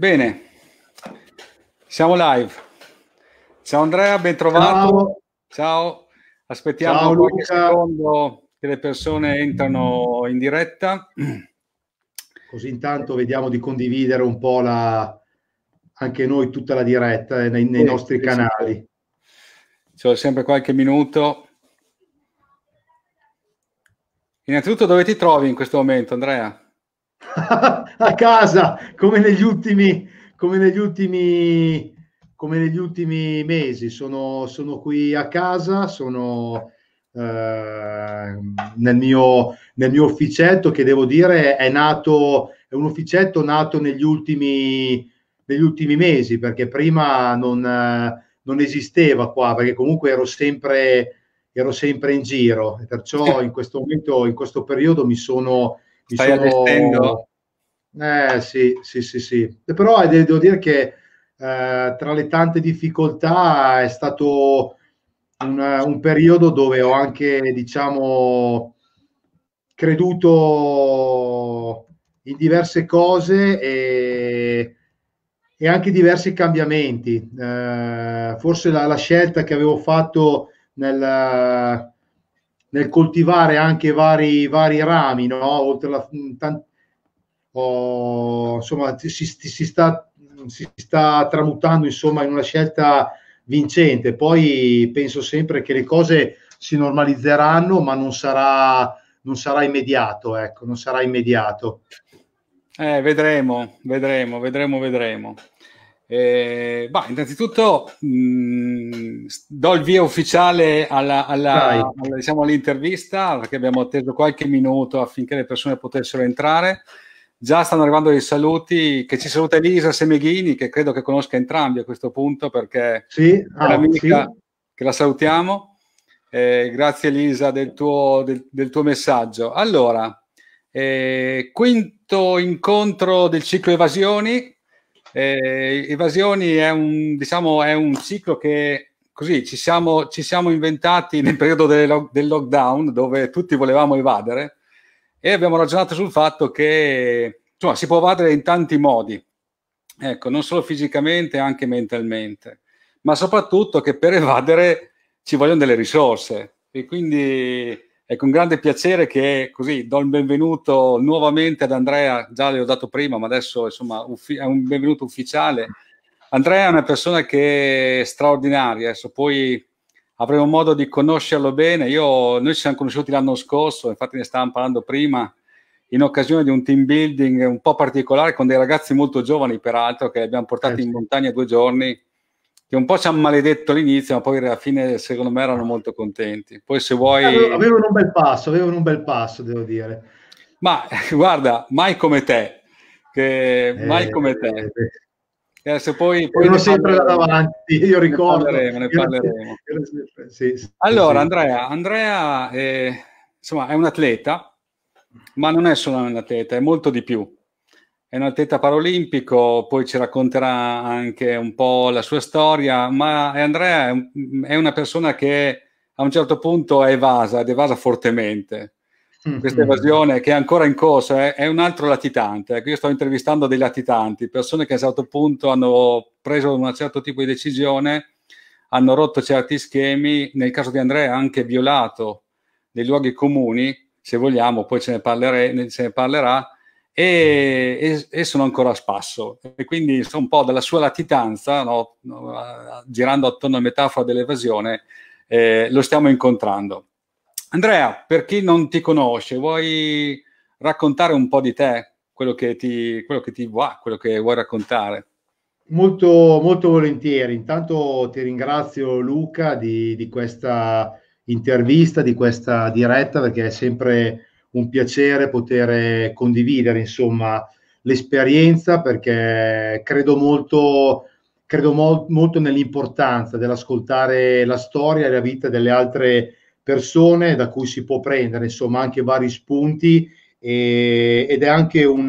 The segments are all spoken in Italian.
Bene, siamo live. Ciao Andrea, ben trovato. Ciao. Ciao. Aspettiamo Ciao, qualche Luca. secondo che le persone entrano in diretta. Così intanto vediamo di condividere un po' la, anche noi tutta la diretta eh, nei, nei sì, nostri sì, canali. Sì. C'è sempre qualche minuto. Innanzitutto dove ti trovi in questo momento Andrea? a casa come negli ultimi, come negli ultimi, come negli ultimi mesi. Sono, sono qui a casa, sono eh, nel, mio, nel mio officetto che devo dire è nato, è un officetto nato negli ultimi, negli ultimi mesi perché prima non, non esisteva qua perché comunque ero sempre ero sempre in giro e perciò in questo momento, in questo periodo mi sono, mi Stai sono... allestendo? Eh sì, sì, sì, sì. Però devo dire che eh, tra le tante difficoltà è stato un, un periodo dove ho anche, diciamo, creduto in diverse cose e, e anche diversi cambiamenti. Eh, forse la, la, scelta che avevo fatto nel, nel coltivare anche vari, vari rami, no? Oltre alla, tant- oh, insomma, si, si, sta, si sta tramutando insomma, in una scelta vincente. Poi penso sempre che le cose si normalizzeranno, ma non sarà, non sarà immediato, ecco, non sarà immediato. Eh, vedremo, vedremo, vedremo, vedremo. Eh, bah, innanzitutto mh, mm, do il via ufficiale alla, alla, alla, diciamo, all'intervista perché abbiamo atteso qualche minuto affinché le persone potessero entrare. Già stanno arrivando dei saluti, che ci saluta Elisa Semeghini, che credo che conosca entrambi a questo punto perché sì, è ah, un'amica sì. che la salutiamo. Eh, grazie Elisa del tuo, del, del tuo messaggio. Allora, eh, quinto incontro del ciclo evasioni, eh, evasioni è un, diciamo, è un, ciclo che così ci siamo, ci siamo inventati nel periodo del, del lockdown dove tutti volevamo evadere e abbiamo ragionato sul fatto che insomma, si può evadere in tanti modi, ecco, non solo fisicamente, anche mentalmente, ma soprattutto che per evadere ci vogliono delle risorse e quindi è con grande piacere che così do il benvenuto nuovamente ad Andrea, già le ho dato prima, ma adesso insomma uffi- è un benvenuto ufficiale. Andrea è una persona che è straordinaria, adesso poi avremo modo di conoscerlo bene. Io, noi ci siamo conosciuti l'anno scorso, infatti ne stavamo parlando prima, in occasione di un team building un po' particolare con dei ragazzi molto giovani, peraltro, che li abbiamo portati eh, in montagna due giorni che un po' ci hanno maledetto all'inizio, ma poi alla fine secondo me erano molto contenti. Poi se vuoi... Avevano un bel passo, avevano un bel passo, devo dire. Ma guarda, mai come te, che eh, mai eh, come te. Eh, eh se poi, poi sempre da davanti, io ricordo. Ne parleremo, ne parleremo. Sì, sì, allora, sì. Andrea, Andrea è, insomma, è un atleta, ma non è solo un atleta, è molto di più. È un atleta paralimpico, poi ci racconterà anche un po' la sua storia, ma Andrea è una persona che a un certo punto è evasa, ed evasa fortemente. Mm-hmm. Questa evasione che è ancora in corso è, è un altro latitante. Ecco, io sto intervistando dei latitanti, persone che a un certo punto hanno preso un certo tipo di decisione, hanno rotto certi schemi, nel caso di Andrea anche violato dei luoghi comuni, se vogliamo, poi ce ne, parlerei, se ne parlerà e, e, e, sono ancora a spasso. E quindi sono un po' dalla sua latitanza, no, girando attorno alla metafora dell'evasione, eh, lo stiamo incontrando. Andrea, per chi non ti conosce, vuoi raccontare un po' di te, quello che ti, quello che ti va, quello che vuoi raccontare? Molto, molto volentieri. Intanto ti ringrazio Luca di, di questa intervista, di questa diretta, perché è sempre un piacere poter eh, condividere insomma, l'esperienza perché credo molto, credo mo- molto nell'importanza dell'ascoltare la storia e la vita delle altre persone da cui si può prendere insomma, anche vari spunti e, ed è anche, un,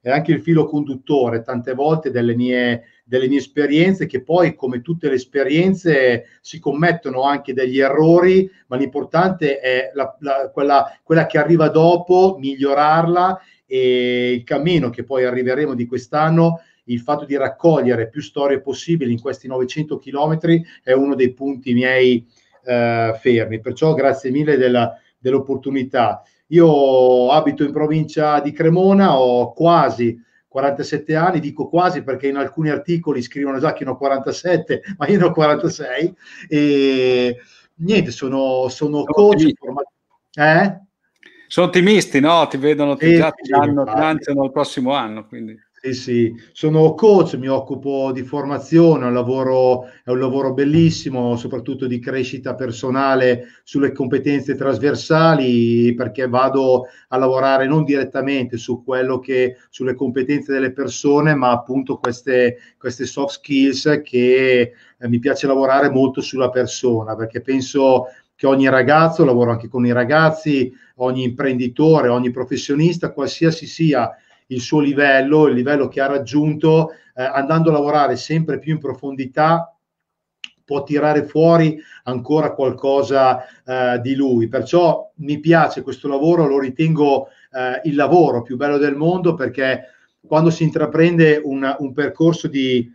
è anche il filo conduttore tante volte delle mie delle mie esperienze che poi come tutte le esperienze si commettono anche degli errori, ma l'importante è la, la, quella, quella che arriva dopo, migliorarla e il cammino che poi arriveremo di quest'anno il fatto di raccogliere più storie possibili in questi 900 chilometri è uno dei punti miei eh, fermi. Perciò grazie mille della, dell'opportunità. Io abito in provincia di Cremona, ho quasi 47 anni, dico quasi perché in alcuni articoli scrivono già che ne ho 47, ma io ne ho 46 e niente, sono, sono no, coach, eh? Sono ottimisti, no? Ti vedono, ti eh, già ti lanciano il prossimo anno. Quindi. Sì, sì, sono coach, mi occupo di formazione, è un, lavoro, è un lavoro bellissimo, soprattutto di crescita personale sulle competenze trasversali, perché vado a lavorare non direttamente su quello che, sulle competenze delle persone, ma appunto queste, queste soft skills che eh, mi piace lavorare molto sulla persona, perché penso che ogni ragazzo, lavoro anche con i ragazzi, ogni imprenditore, ogni professionista, qualsiasi sia il suo livello, il livello che ha raggiunto, eh, andando a lavorare sempre più in profondità può tirare fuori ancora qualcosa eh, di lui. Perciò mi piace questo lavoro, lo ritengo eh, il lavoro più bello del mondo perché quando si intraprende un, un percorso di,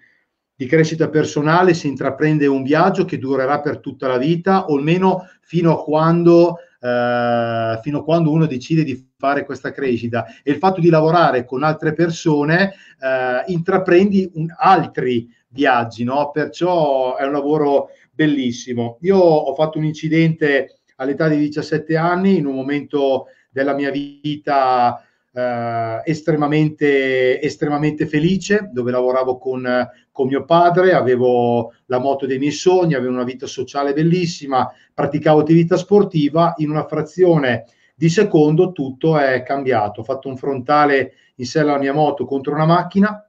di crescita personale si intraprende un viaggio che durerà per tutta la vita, o almeno fino a quando eh, fino a quando uno decide di fare questa crescita e il fatto di lavorare con altre persone eh, intraprendi un, altri viaggi, no? perciò è un lavoro bellissimo. Io ho fatto un incidente all'età di 17 anni in un momento della mia vita eh, estremamente, estremamente, felice, dove lavoravo con, con, mio padre, avevo la moto dei miei sogni, avevo una vita sociale bellissima, praticavo attività sportiva, in una frazione di secondo tutto è cambiato. Ho fatto un frontale in sella alla mia moto contro una macchina,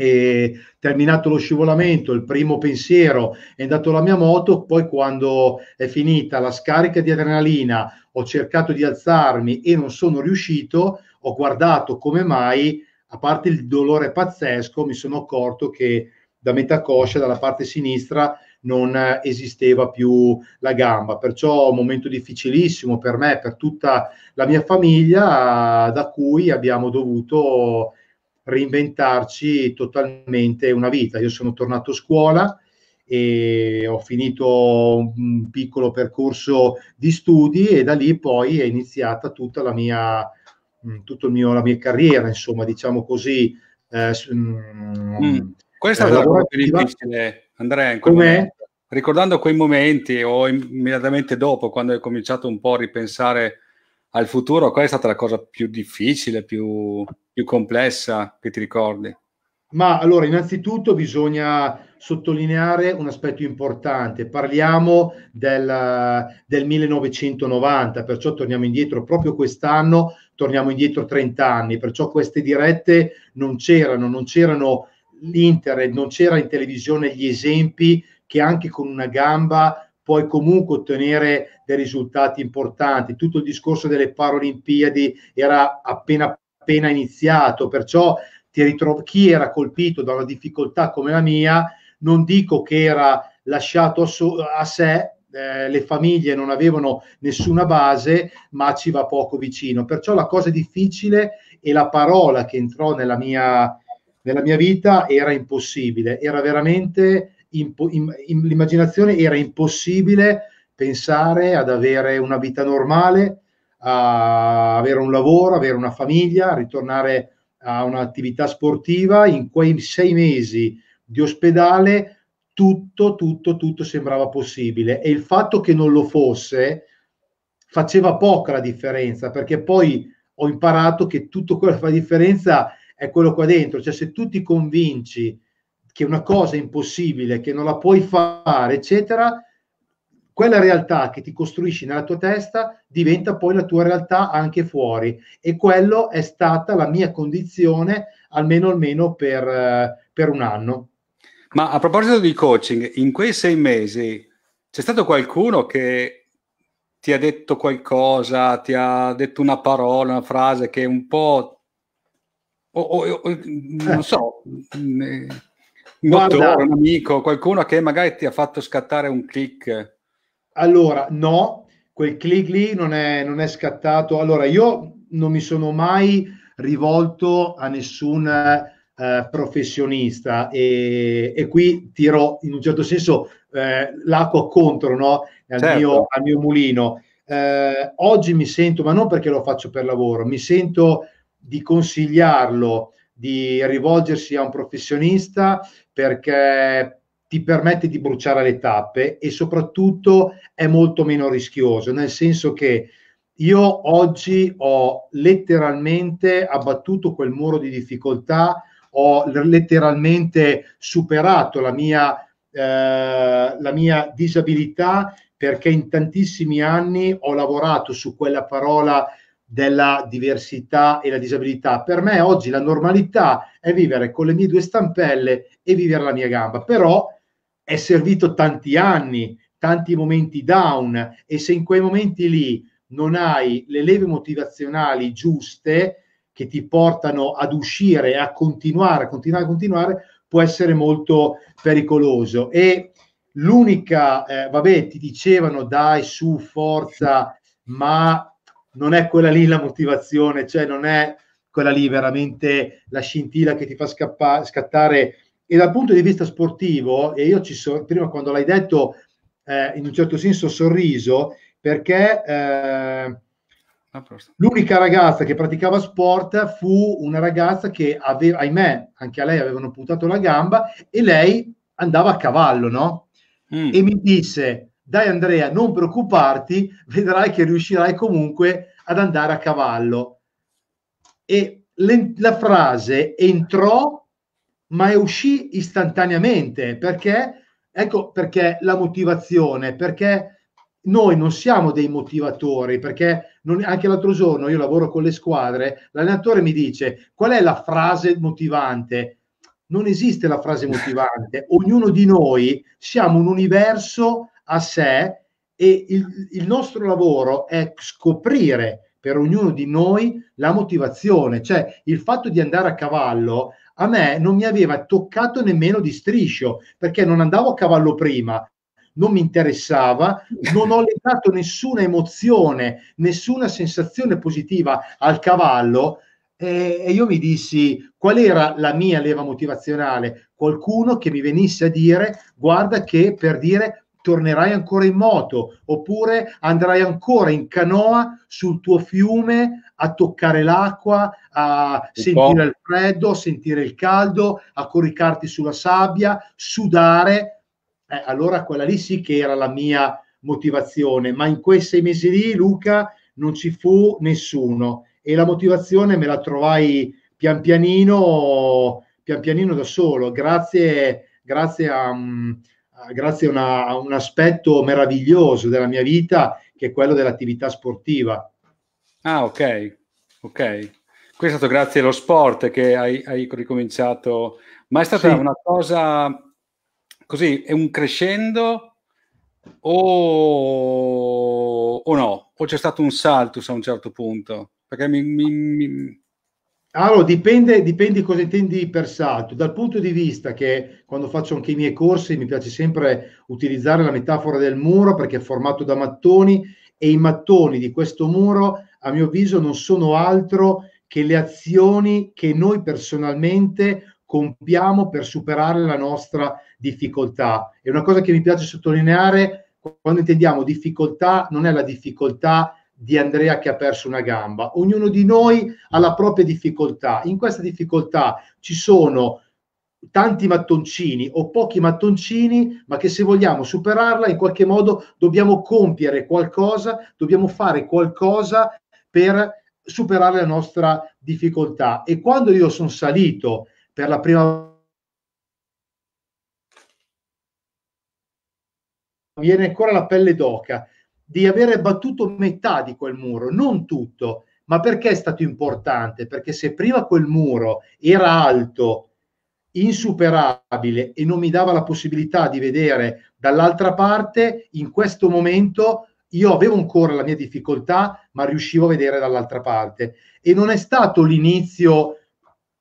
e terminato lo scivolamento, il primo pensiero è andato la mia moto, poi quando è finita la scarica di adrenalina ho cercato di alzarmi e non sono riuscito, ho guardato come mai, a parte il dolore pazzesco, mi sono accorto che da metà coscia, dalla parte sinistra, non esisteva più la gamba. Perciò un momento difficilissimo per me, per tutta la mia famiglia, da cui abbiamo dovuto reinventarci totalmente una vita. Io sono tornato a scuola e ho finito un piccolo percorso di studi e da lì poi è iniziata tutta la mia, mm, tutta mio, la mia carriera, insomma, diciamo così. Eh, mm. mm. Questa è la eh, cosa più difficile, Andrea. Come? Ricordando quei momenti o immediatamente dopo, quando hai cominciato un po' a ripensare al futuro, qual è stata la cosa più difficile, più, più complessa che ti ricordi? Ma allora, innanzitutto bisogna sottolineare un aspetto importante. Parliamo del, del, 1990, perciò torniamo indietro proprio quest'anno, torniamo indietro 30 anni, perciò queste dirette non c'erano, non c'erano l'internet, non c'era in televisione gli esempi che anche con una gamba puoi comunque ottenere dei risultati importanti, tutto il discorso delle Paralimpiadi era appena appena iniziato, perciò ritro- chi era colpito da una difficoltà come la mia, non dico che era lasciato a, so- a sé, eh, le famiglie non avevano nessuna base, ma ci va poco vicino. Perciò la cosa difficile e la parola che entrò nella mia, nella mia vita era impossibile, era veramente impo- im- l'immaginazione era impossibile pensare ad avere una vita normale, a avere un lavoro, avere una famiglia, a ritornare a un'attività sportiva. In quei sei mesi di ospedale tutto, tutto, tutto sembrava possibile e il fatto che non lo fosse faceva poca la differenza perché poi ho imparato che tutto quello che fa differenza è quello qua dentro, cioè se tu ti convinci che una cosa è impossibile, che non la puoi fare, eccetera, quella realtà che ti costruisci nella tua testa diventa poi la tua realtà anche fuori e quello è stata la mia condizione almeno almeno per, eh, per un anno. Ma a proposito di coaching, in quei sei mesi c'è stato qualcuno che ti ha detto qualcosa, ti ha detto una parola, una frase che un po'... O, o, o, non so, un dottore, un amico, qualcuno che magari ti ha fatto scattare un click. Allora, no, quel click lì non è, non è scattato. Allora, io non mi sono mai rivolto a nessun eh, professionista e, e, qui tiro in un certo senso eh, l'acqua contro no? al, certo. mio, al mio mulino. Eh, oggi mi sento, ma non perché lo faccio per lavoro, mi sento di consigliarlo, di rivolgersi a un professionista perché ti permette di bruciare le tappe e soprattutto è molto meno rischioso, nel senso che io oggi ho letteralmente abbattuto quel muro di difficoltà, ho letteralmente superato la mia, eh, la mia disabilità perché in tantissimi anni ho lavorato su quella parola della diversità e la disabilità. Per me oggi la normalità è vivere con le mie due stampelle e vivere la mia gamba, però è servito tanti anni, tanti momenti down e se in quei momenti lì non hai le leve motivazionali giuste che ti portano ad uscire, a continuare, continuare, continuare, può essere molto pericoloso. E l'unica, eh, vabbè, ti dicevano dai su, forza, ma non è quella lì la motivazione, cioè non è quella lì veramente la scintilla che ti fa scappa- scattare e dal punto di vista sportivo, e io ci sono prima quando l'hai detto, eh, in un certo senso sorriso, perché eh, l'unica ragazza che praticava sport fu una ragazza che aveva, ahimè, anche a lei avevano puntato la gamba e lei andava a cavallo, no? Mm. E mi disse, dai Andrea, non preoccuparti, vedrai che riuscirai comunque ad andare a cavallo. E le, la frase entrò ma è uscì istantaneamente perché, ecco perché la motivazione, perché noi non siamo dei motivatori, perché non, anche l'altro giorno io lavoro con le squadre, l'allenatore mi dice qual è la frase motivante? Non esiste la frase motivante, ognuno di noi siamo un universo a sé e il, il nostro lavoro è scoprire per ognuno di noi la motivazione, cioè il fatto di andare a cavallo a me non mi aveva toccato nemmeno di striscio, perché non andavo a cavallo prima, non mi interessava, non ho legato nessuna emozione, nessuna sensazione positiva al cavallo. E io mi dissi qual era la mia leva motivazionale? Qualcuno che mi venisse a dire: guarda, che per dire tornerai ancora in moto oppure andrai ancora in canoa sul tuo fiume a toccare l'acqua, a il sentire po'. il freddo, a sentire il caldo, a coricarti sulla sabbia, sudare, eh, allora quella lì sì che era la mia motivazione, ma in quei sei mesi lì, Luca, non ci fu nessuno e la motivazione me la trovai pian pianino, pian pianino da solo, grazie, grazie a... Mm, grazie a, una, a, un aspetto meraviglioso della mia vita che è quello dell'attività sportiva. Ah, ok, ok. Questo è stato grazie allo sport che hai, hai ricominciato, ma è stata sì. una cosa così, è un crescendo o, o no? O c'è stato un saltus a un certo punto? Perché mi... mi, mi... Allora, dipende, dipende cosa intendi per salto. Dal punto di vista che quando faccio anche i miei corsi mi piace sempre utilizzare la metafora del muro perché è formato da mattoni e i mattoni di questo muro a mio avviso, non sono altro che le azioni che noi personalmente compiamo per superare la nostra difficoltà. È una cosa che mi piace sottolineare quando intendiamo difficoltà, non è la difficoltà di Andrea che ha perso una gamba. Ognuno di noi ha la propria difficoltà. In questa difficoltà ci sono tanti mattoncini o pochi mattoncini, ma che se vogliamo superarla in qualche modo dobbiamo compiere qualcosa, dobbiamo fare qualcosa per superare la nostra difficoltà. E quando io sono salito per la prima volta, viene ancora la pelle d'oca di avere battuto metà di quel muro, non tutto, ma perché è stato importante? Perché se prima quel muro era alto, insuperabile e non mi dava la possibilità di vedere dall'altra parte, in questo momento io avevo ancora la mia difficoltà, ma riuscivo a vedere dall'altra parte. E non è stato l'inizio,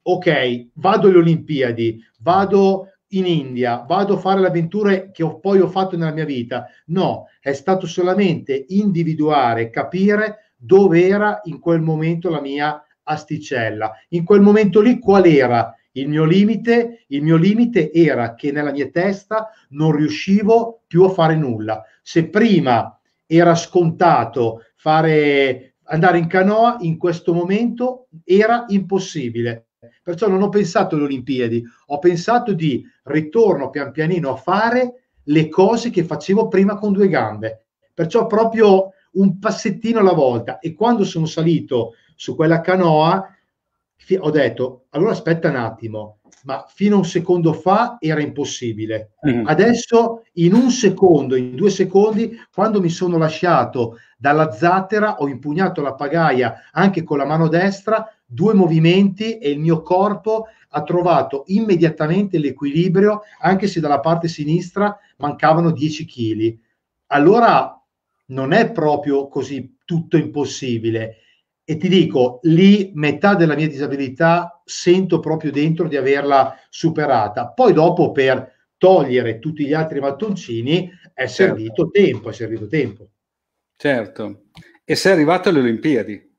ok, vado alle Olimpiadi, vado in India, vado a fare le avventure che ho, poi ho fatto nella mia vita. No, è stato solamente individuare, capire dove era in quel momento la mia asticella. In quel momento lì qual era il mio limite? Il mio limite era che nella mia testa non riuscivo più a fare nulla. Se prima era scontato, fare, andare in canoa in questo momento era impossibile. Perciò non ho pensato alle Olimpiadi, ho pensato di ritorno pian pianino a fare le cose che facevo prima con due gambe. Perciò proprio un passettino alla volta. E quando sono salito su quella canoa, ho detto, allora aspetta un attimo, ma fino a un secondo fa era impossibile. Mm. Adesso in un secondo, in due secondi, quando mi sono lasciato dalla zattera, ho impugnato la pagaia anche con la mano destra, due movimenti e il mio corpo ha trovato immediatamente l'equilibrio, anche se dalla parte sinistra mancavano 10 kg. Allora non è proprio così tutto impossibile e ti dico, lì metà della mia disabilità sento proprio dentro di averla superata. Poi dopo per togliere tutti gli altri mattoncini è certo. servito tempo, è servito tempo. Certo. E sei arrivato alle Olimpiadi?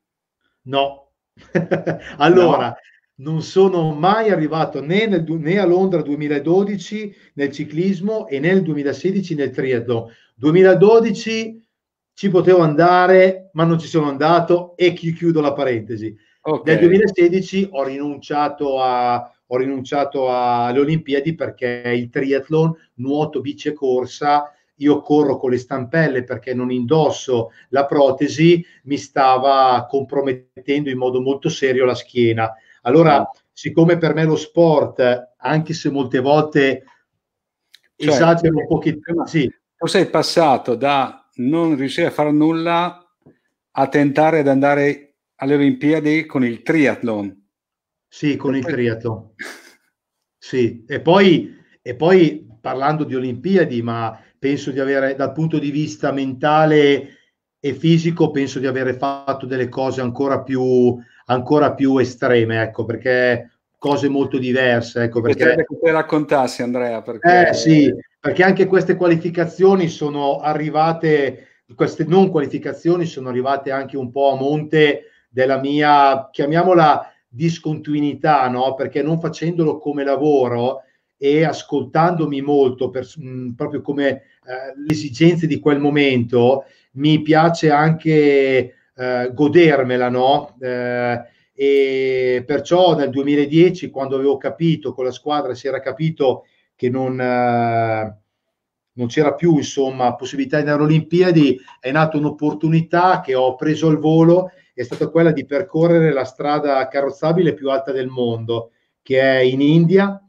No. allora, no. non sono mai arrivato né, nel, né, a Londra 2012 nel ciclismo e nel 2016 nel triathlon. 2012 ci potevo andare, ma non ci sono andato e chiudo la parentesi. Okay. Nel 2016 ho rinunciato, a, ho rinunciato alle Olimpiadi perché il triathlon, nuoto, bici e corsa, io corro con le stampelle perché non indosso la protesi, mi stava compromettendo in modo molto serio la schiena. Allora, ah. siccome per me lo sport, anche se molte volte cioè, esagero un pochettino, sì. Tu sei passato da non riuscire a fare nulla a tentare di andare alle Olimpiadi con il triathlon. Sì, con il triathlon. Sì, e poi, e poi parlando di Olimpiadi, ma penso di avere, dal punto di vista mentale e fisico, penso di avere fatto delle cose ancora più, ancora più estreme, ecco, perché cose molto diverse. Ecco, perché... Potrebbe che te raccontassi, Andrea. Perché... Eh sì, perché anche queste qualificazioni sono arrivate, queste non qualificazioni sono arrivate anche un po' a monte della mia, chiamiamola, discontinuità, no? perché non facendolo come lavoro e ascoltandomi molto, per, mh, proprio come eh, le esigenze di quel momento, mi piace anche eh, godermela, no? Eh, e perciò nel 2010, quando avevo capito, con la squadra si era capito che non, eh, non c'era più insomma, possibilità di andare alle Olimpiadi, è nata un'opportunità che ho preso al volo, è stata quella di percorrere la strada carrozzabile più alta del mondo, che è in India.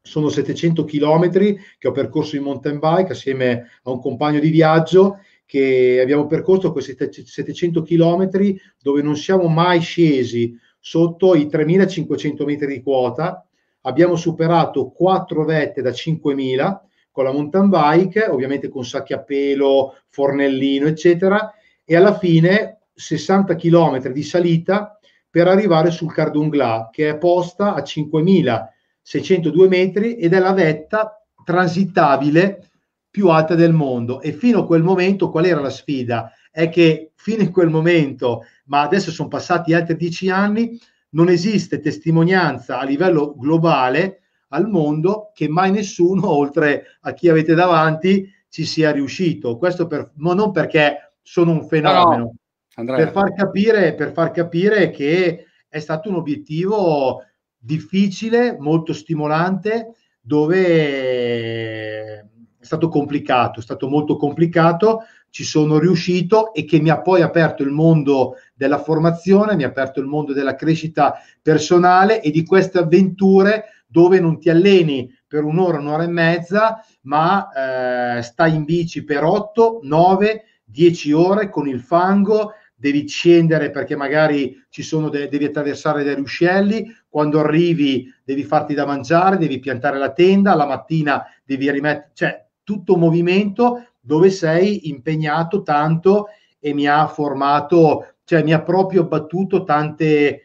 Sono 700 chilometri che ho percorso in mountain bike assieme a un compagno di viaggio che abbiamo percorso questi 700 chilometri dove non siamo mai scesi sotto i 3500 metri di quota, abbiamo superato quattro vette da 5.000 con la mountain bike, ovviamente con sacchi a pelo, fornellino, eccetera, e alla fine 60 km di salita per arrivare sul Cardungla, che è posta a 5.602 metri ed è la vetta transitabile più alta del mondo. E fino a quel momento qual era la sfida? È che fino a quel momento, ma adesso sono passati altri dieci anni, non esiste testimonianza a livello globale al mondo che mai nessuno, oltre a chi avete davanti, ci sia riuscito. Questo per, no, non perché sono un fenomeno, no. Per, far capire, per far capire che è stato un obiettivo difficile, molto stimolante, dove eh, è stato complicato, è stato molto complicato, ci sono riuscito e che mi ha poi aperto il mondo della formazione, mi ha aperto il mondo della crescita personale e di queste avventure dove non ti alleni per un'ora, un'ora e mezza, ma eh, stai in bici per 8, 9, 10 ore con il fango, devi scendere perché magari ci sono de- devi attraversare dei ruscelli, quando arrivi devi farti da mangiare, devi piantare la tenda, la mattina devi rimettere, cioè tutto movimento dove sei impegnato tanto e mi ha formato cioè mi ha proprio battuto tante,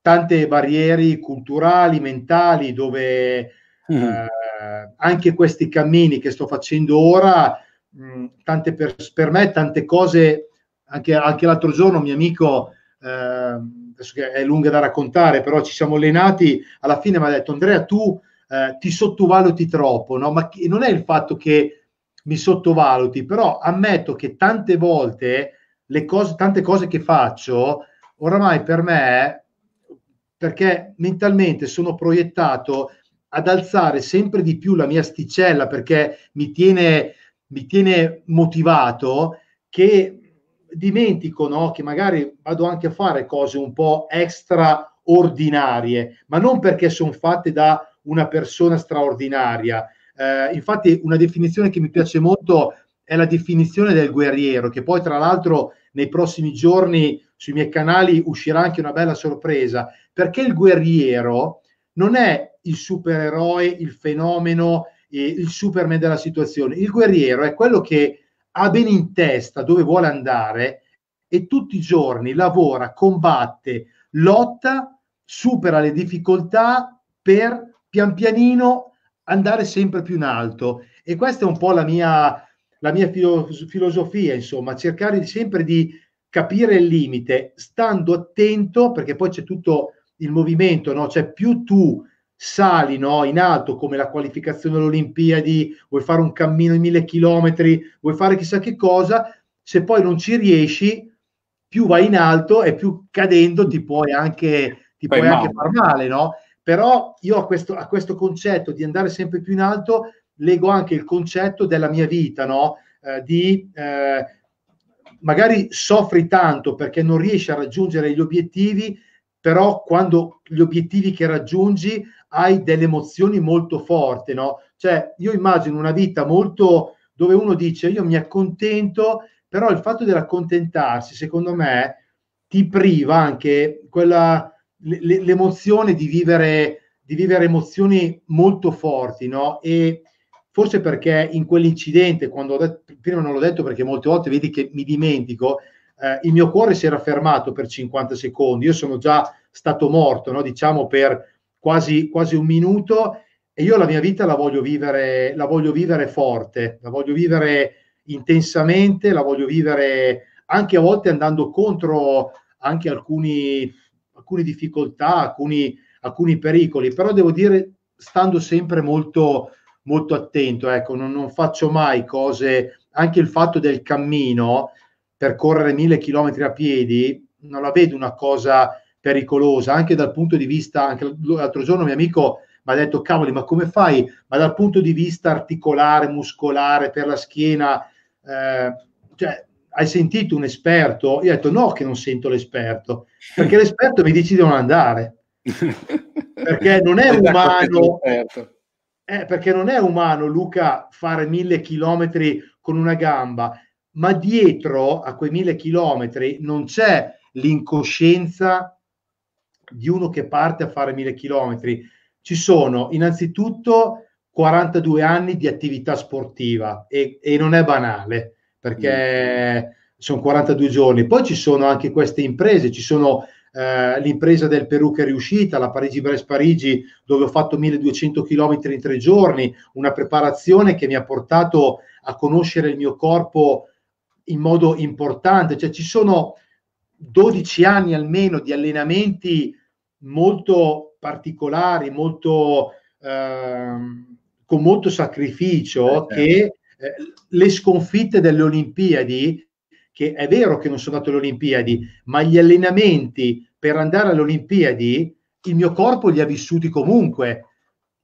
tante barriere culturali, mentali, dove mm. eh, anche questi cammini che sto facendo ora, mh, mm, tante per, per, me tante cose, anche, anche l'altro giorno un mio amico, eh, adesso che è lunga da raccontare, però ci siamo allenati, alla fine mi ha detto Andrea tu eh, ti sottovaluti troppo, no? ma non è il fatto che mi sottovaluti, però ammetto che tante volte le cose, tante cose che faccio oramai per me, perché mentalmente sono proiettato ad alzare sempre di più la mia sticella perché mi tiene, mi tiene motivato, che dimentico no? che magari vado anche a fare cose un po' extraordinarie, ma non perché sono fatte da una persona straordinaria. Eh, infatti una definizione che mi piace molto è la definizione del guerriero, che poi tra l'altro nei prossimi giorni sui miei canali uscirà anche una bella sorpresa, perché il guerriero non è il supereroe, il fenomeno, eh, il superman della situazione. Il guerriero è quello che ha bene in testa dove vuole andare e tutti i giorni lavora, combatte, lotta, supera le difficoltà per pian pianino andare sempre più in alto. E questa è un po' la mia la mia filosofia, insomma, cercare sempre di capire il limite, stando attento, perché poi c'è tutto il movimento, no? cioè più tu sali no? in alto come la qualificazione alle Olimpiadi, vuoi fare un cammino di mille chilometri, vuoi fare chissà che cosa, se poi non ci riesci, più vai in alto e più cadendo ti puoi anche, ti puoi anche far male, no? Però io a questo, a questo concetto di andare sempre più in alto leggo anche il concetto della mia vita, no? Eh, di eh, magari soffri tanto perché non riesci a raggiungere gli obiettivi, però quando gli obiettivi che raggiungi hai delle emozioni molto forti, no? Cioè, io immagino una vita molto dove uno dice io mi accontento, però il fatto dell'accontentarsi, secondo me, ti priva anche quella, l'emozione di vivere, di vivere emozioni molto forti, no? E forse perché in quell'incidente, quando ho detto, prima non l'ho detto perché molte volte vedi che mi dimentico, eh, il mio cuore si era fermato per 50 secondi, io sono già stato morto, no? diciamo per quasi, quasi un minuto e io la mia vita la voglio vivere, la voglio vivere forte, la voglio vivere intensamente, la voglio vivere anche a volte andando contro anche alcuni, alcune difficoltà, alcuni, alcuni pericoli, però devo dire stando sempre molto, molto attento, ecco, non, non faccio mai cose, anche il fatto del cammino, per correre mille chilometri a piedi, non la vedo una cosa pericolosa, anche dal punto di vista, anche l'altro giorno mio amico mi ha detto, cavoli, ma come fai? Ma dal punto di vista articolare, muscolare, per la schiena, eh, cioè, hai sentito un esperto? Io ho detto, no che non sento l'esperto, perché l'esperto mi dice di non andare, perché non è umano. Eh, perché non è umano, Luca, fare mille chilometri con una gamba, ma dietro a quei mille chilometri non c'è l'incoscienza di uno che parte a fare mille chilometri. Ci sono innanzitutto 42 anni di attività sportiva e, e non è banale perché mm. sono 42 giorni. Poi ci sono anche queste imprese, ci sono eh, l'impresa del Perù che è riuscita, la Parigi-Brest-Parigi, dove ho fatto 1200 km in tre giorni, una preparazione che mi ha portato a conoscere il mio corpo in modo importante. Cioè ci sono 12 anni almeno di allenamenti molto particolari, molto, eh, con molto sacrificio, eh, che certo. eh, le sconfitte delle Olimpiadi, che è vero che non sono andato alle Olimpiadi, ma gli allenamenti per andare alle Olimpiadi, il mio corpo li ha vissuti comunque.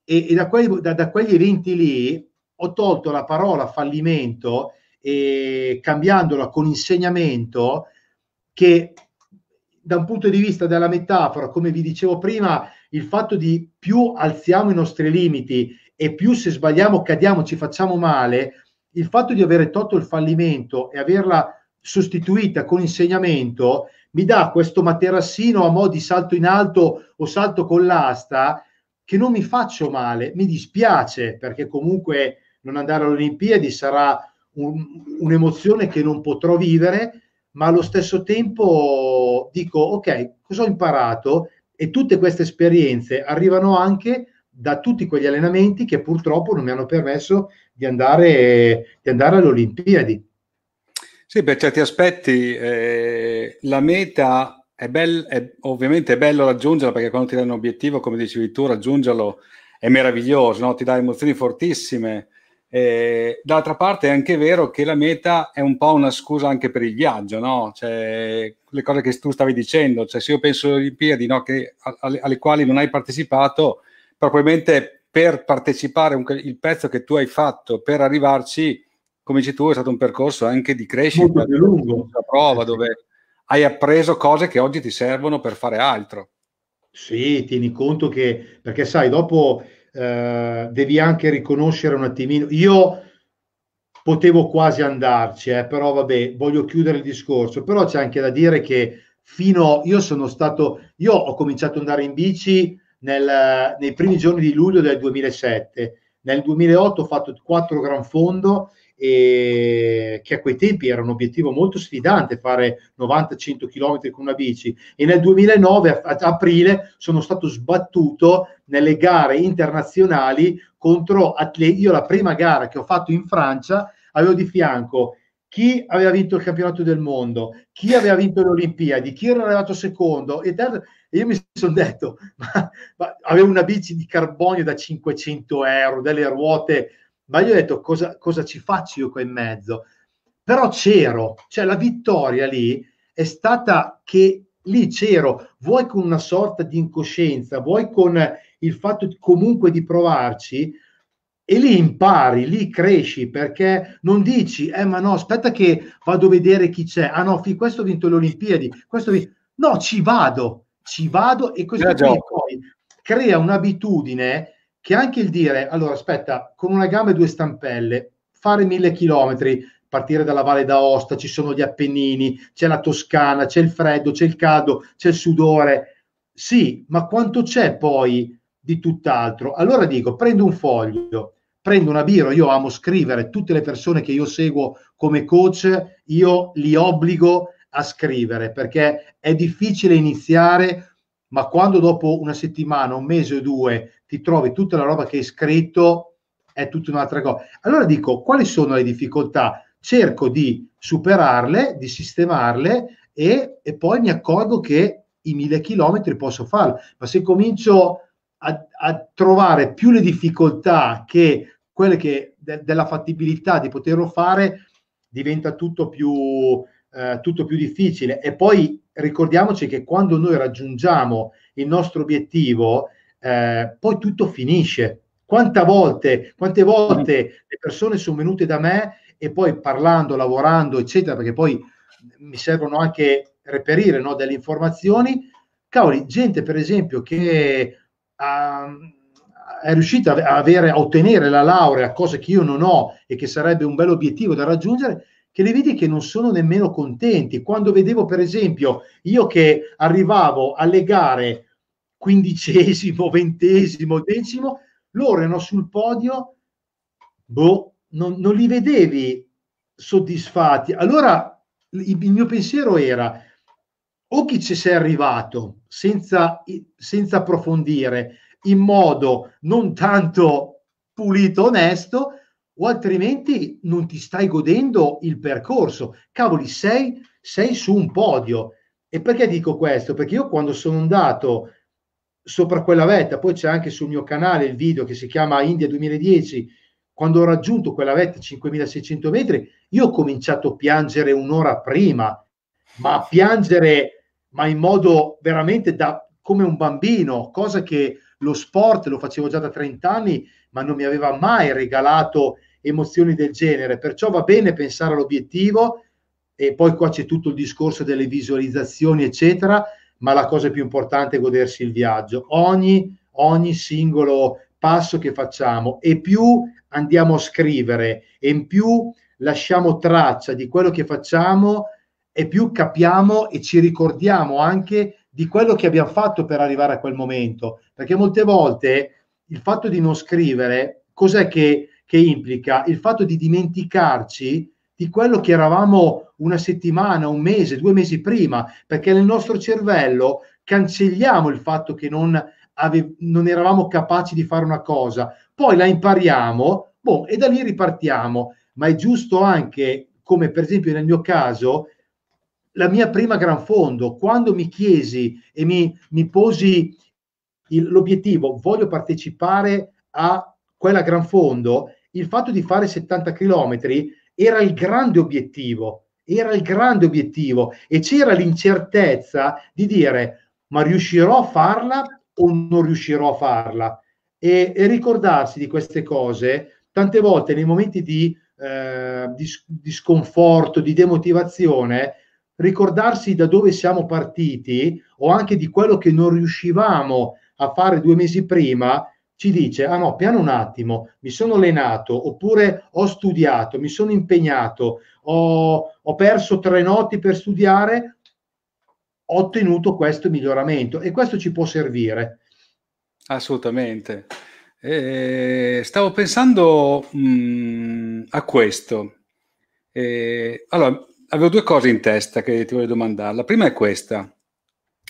E, e da, quei, da, da, quegli eventi lì ho tolto la parola fallimento e cambiandola con insegnamento che da un punto di vista della metafora, come vi dicevo prima, il fatto di più alziamo i nostri limiti e più se sbagliamo cadiamo, ci facciamo male, il fatto di avere tolto il fallimento e averla sostituita con insegnamento mi dà questo materassino a mo' di salto in alto o salto con l'asta che non mi faccio male, mi dispiace perché comunque non andare alle Olimpiadi sarà un, un'emozione che non potrò vivere, ma allo stesso tempo dico ok, cosa ho imparato? E tutte queste esperienze arrivano anche da tutti quegli allenamenti che purtroppo non mi hanno permesso di andare, di andare alle Olimpiadi. Sì, per certi aspetti eh, la meta è, bella, ovviamente è bello raggiungerla perché quando ti dai un obiettivo, come dicevi tu, raggiungerlo è meraviglioso, no? ti dà emozioni fortissime. Eh, d'altra parte è anche vero che la meta è un po' una scusa anche per il viaggio, no? cioè, le cose che tu stavi dicendo, cioè, se io penso alle Olimpiadi no, che, alle, alle, quali non hai partecipato, probabilmente per partecipare un, il pezzo che tu hai fatto per arrivarci come dici tu, è stato un percorso anche di crescita, Molto lungo. La prova eh dove hai appreso cose che oggi ti servono per fare altro. Sì, tieni conto che, perché sai, dopo eh, devi anche riconoscere un attimino. Io potevo quasi andarci, eh, però vabbè, voglio chiudere il discorso, però c'è anche da dire che fino io sono stato io ho cominciato ad andare in bici nel, nei primi giorni di luglio del 2007 nel 2008 ho fatto quattro gran fondo e che a quei tempi era un obiettivo molto sfidante fare 90-100 km con una bici e nel 2009 a, aprile sono stato sbattuto nelle gare internazionali contro atleti io la prima gara che ho fatto in Francia avevo di fianco chi aveva vinto il campionato del mondo, chi aveva vinto le Olimpiadi, chi era arrivato secondo e terzo. E io mi sono detto, ma, ma, avevo una bici di carbonio da 500 euro, delle ruote ma io ho detto cosa, cosa ci faccio io qua in mezzo? Però c'ero, cioè la vittoria lì è stata che lì c'ero, vuoi con una sorta di incoscienza, vuoi con il fatto comunque di provarci, e lì impari, lì cresci perché non dici, eh ma no, aspetta che vado a vedere chi c'è, ah no, questo ha vinto le Olimpiadi, questo vinto... no, ci vado, ci vado e così Poi crea un'abitudine che anche il dire, allora aspetta, con una gamba e due stampelle, fare mille chilometri, partire dalla Valle d'Aosta, ci sono gli Appennini, c'è la Toscana, c'è il freddo, c'è il caldo, c'è il sudore. Sì, ma quanto c'è poi di tutt'altro? Allora dico, prendo un foglio, prendo una birra, io amo scrivere, tutte le persone che io seguo come coach, io li obbligo a scrivere perché è difficile iniziare ma quando dopo una settimana, un mese o due ti trovi tutta la roba che hai scritto, è tutta un'altra cosa. Allora dico, quali sono le difficoltà? Cerco di superarle, di sistemarle e, e poi mi accorgo che i mille chilometri posso farlo, ma se comincio a, a trovare più le difficoltà che quelle che de, della fattibilità di poterlo fare, diventa tutto più, eh, tutto più difficile. E poi ricordiamoci che quando noi raggiungiamo il nostro obiettivo, eh, poi tutto finisce. Quante volte, quante volte le persone sono venute da me e poi parlando, lavorando, eccetera, perché poi mi servono anche reperire no, delle informazioni. Cavoli, gente per esempio che ha, ehm, è riuscita a, avere, a ottenere la laurea, cosa che io non ho e che sarebbe un bel obiettivo da raggiungere, che le vedi che non sono nemmeno contenti. Quando vedevo, per esempio, io che arrivavo alle gare quindicesimo, ventesimo, decimo, loro erano sul podio, boh, non, non li vedevi soddisfatti. Allora il mio pensiero era o chi ci sei arrivato senza, senza approfondire in modo non tanto pulito, onesto, o altrimenti non ti stai godendo il percorso. Cavoli, sei, sei su un podio. E perché dico questo? Perché io quando sono andato sopra quella vetta, poi c'è anche sul mio canale il video che si chiama India 2010, quando ho raggiunto quella vetta 5600 metri, io ho cominciato a piangere un'ora prima, ma a piangere ma in modo veramente da, come un bambino, cosa che lo sport lo facevo già da 30 anni, ma non mi aveva mai regalato emozioni del genere. Perciò va bene pensare all'obiettivo e poi qua c'è tutto il discorso delle visualizzazioni, eccetera, ma la cosa più importante è godersi il viaggio. Ogni, ogni singolo passo che facciamo e più andiamo a scrivere e in più lasciamo traccia di quello che facciamo e più capiamo e ci ricordiamo anche di quello che abbiamo fatto per arrivare a quel momento, perché molte volte il fatto di non scrivere, cos'è che, che implica? Il fatto di dimenticarci di quello che eravamo una settimana, un mese, due mesi prima, perché nel nostro cervello cancelliamo il fatto che non, ave- non eravamo capaci di fare una cosa, poi la impariamo boh, e da lì ripartiamo. Ma è giusto anche, come per esempio nel mio caso, la mia prima gran fondo, quando mi chiesi e mi, mi posi il, l'obiettivo, voglio partecipare a quella gran fondo, il fatto di fare 70 km era il grande obiettivo, era il grande obiettivo e c'era l'incertezza di dire ma riuscirò a farla o non riuscirò a farla? E, e ricordarsi di queste cose tante volte nei momenti di, eh, di, di sconforto, di demotivazione, ricordarsi da dove siamo partiti o anche di quello che non riuscivamo a fare due mesi prima, ci dice, ah no, piano un attimo, mi sono allenato, oppure ho studiato, mi sono impegnato, ho, ho perso tre notti per studiare, ho ottenuto questo miglioramento e questo ci può servire. Assolutamente. Eh, stavo pensando mh, mm, a questo. Eh, allora, avevo due cose in testa che ti voglio domandare. La prima è questa.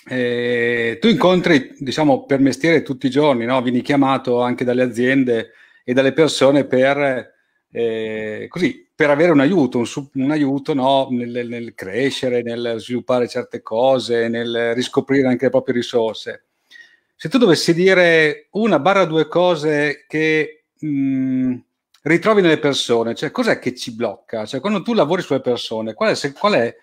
Eh, tu incontri, diciamo, per mestiere tutti i giorni, no? vieni chiamato anche dalle aziende e dalle persone per, eh, così, per avere un aiuto, un, un aiuto no? nel, nel, crescere, nel sviluppare certe cose, nel riscoprire anche le proprie risorse. Se tu dovessi dire una barra due cose che... Mh, mm, ritrovi nelle persone, cioè cos'è che ci blocca? Cioè quando tu lavori sulle persone, qual è, se, qual è,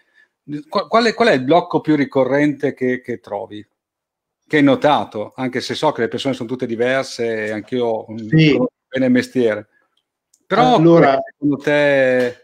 qual è, qual è il blocco più ricorrente che, che, trovi? Che hai notato, anche se so che le persone sono tutte diverse e anch'io sì. conosco bene il mestiere. Però allora, secondo te...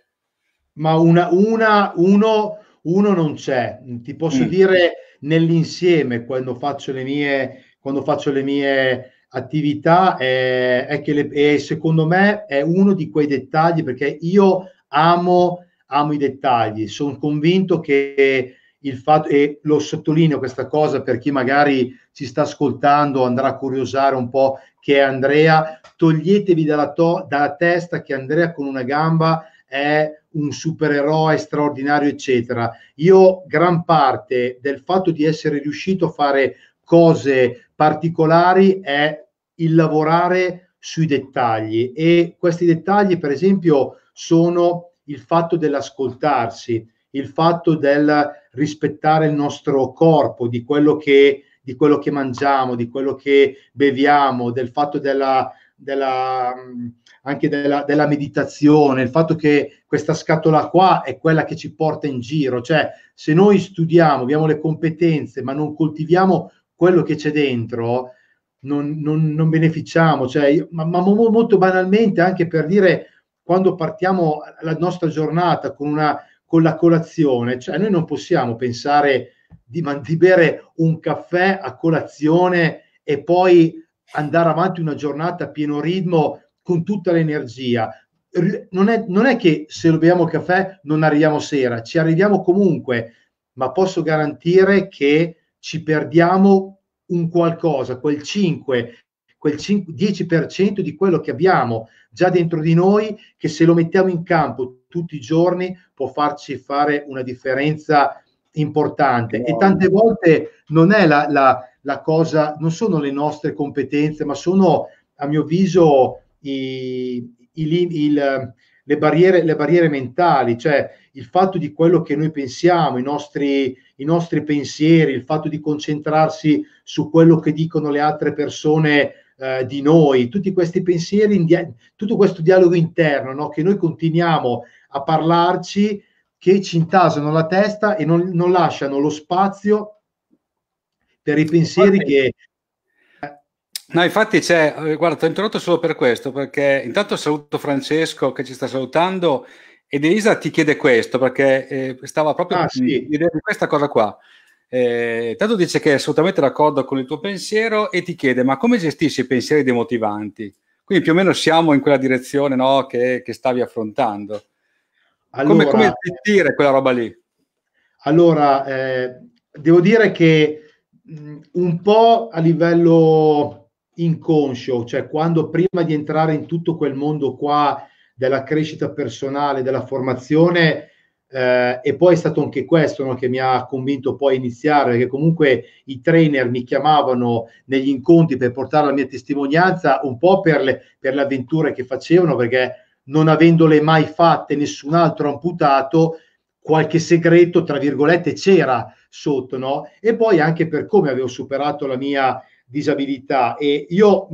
Ma una, una, uno, uno non c'è. Ti posso mm. dire nell'insieme, quando faccio le mie, quando faccio le mie attività è, è che le, è, secondo me è uno di quei dettagli perché io amo, amo i dettagli, sono convinto che il fatto, e lo sottolineo questa cosa per chi magari ci sta ascoltando, andrà a curiosare un po' che è Andrea, toglietevi dalla, to- dalla testa che Andrea con una gamba è un supereroe straordinario, eccetera. Io gran parte del fatto di essere riuscito a fare cose particolari è il lavorare sui dettagli e questi dettagli per esempio sono il fatto dell'ascoltarsi, il fatto del rispettare il nostro corpo, di quello che, di quello che mangiamo, di quello che beviamo, del fatto della, della, mm, anche della, della, meditazione, il fatto che questa scatola qua è quella che ci porta in giro, cioè se noi studiamo, abbiamo le competenze, ma non coltiviamo quello che c'è dentro non, non, non beneficiamo, cioè, ma, ma, molto banalmente anche per dire quando partiamo la nostra giornata con, una, con la colazione, cioè noi non possiamo pensare di, di bere un caffè a colazione e poi andare avanti una giornata a pieno ritmo con tutta l'energia. Non è, non è, che se lo beviamo caffè non arriviamo sera, ci arriviamo comunque, ma posso garantire che ci perdiamo un qualcosa, quel 5, quel 5, 10% di quello che abbiamo già dentro di noi, che se lo mettiamo in campo tutti i giorni può farci fare una differenza importante. E tante volte non è la, la, la cosa, non sono le nostre competenze, ma sono a mio avviso i, i, il, le, barriere, le barriere mentali, cioè il fatto di quello che noi pensiamo, i nostri i nostri pensieri, il fatto di concentrarsi su quello che dicono le altre persone eh, di noi, tutti questi pensieri, dia- tutto questo dialogo interno no? che noi continuiamo a parlarci, che ci intasano la testa e non, non lasciano lo spazio per i pensieri che... No, infatti c'è, eh, guarda, ti ho interrotto solo per questo, perché intanto saluto Francesco che ci sta salutando ed Elisa ti chiede questo perché eh, stava proprio ah, sì. questa cosa qua. Eh, tanto dice che è assolutamente d'accordo con il tuo pensiero e ti chiede ma come gestisci i pensieri demotivanti? Quindi più o meno siamo in quella direzione no, che, che, stavi affrontando. Allora, come, come gestire quella roba lì? Allora, eh, devo dire che mh, un po' a livello inconscio, cioè quando prima di entrare in tutto quel mondo qua della crescita personale, della formazione. Eh, e poi è stato anche questo no, che mi ha convinto poi a iniziare, perché comunque i trainer mi chiamavano negli incontri per portare la mia testimonianza, un po' per le, per le avventure che facevano, perché non avendole mai fatte nessun altro amputato, qualche segreto, tra virgolette, c'era sotto, no? E poi anche per come avevo superato la mia disabilità. E io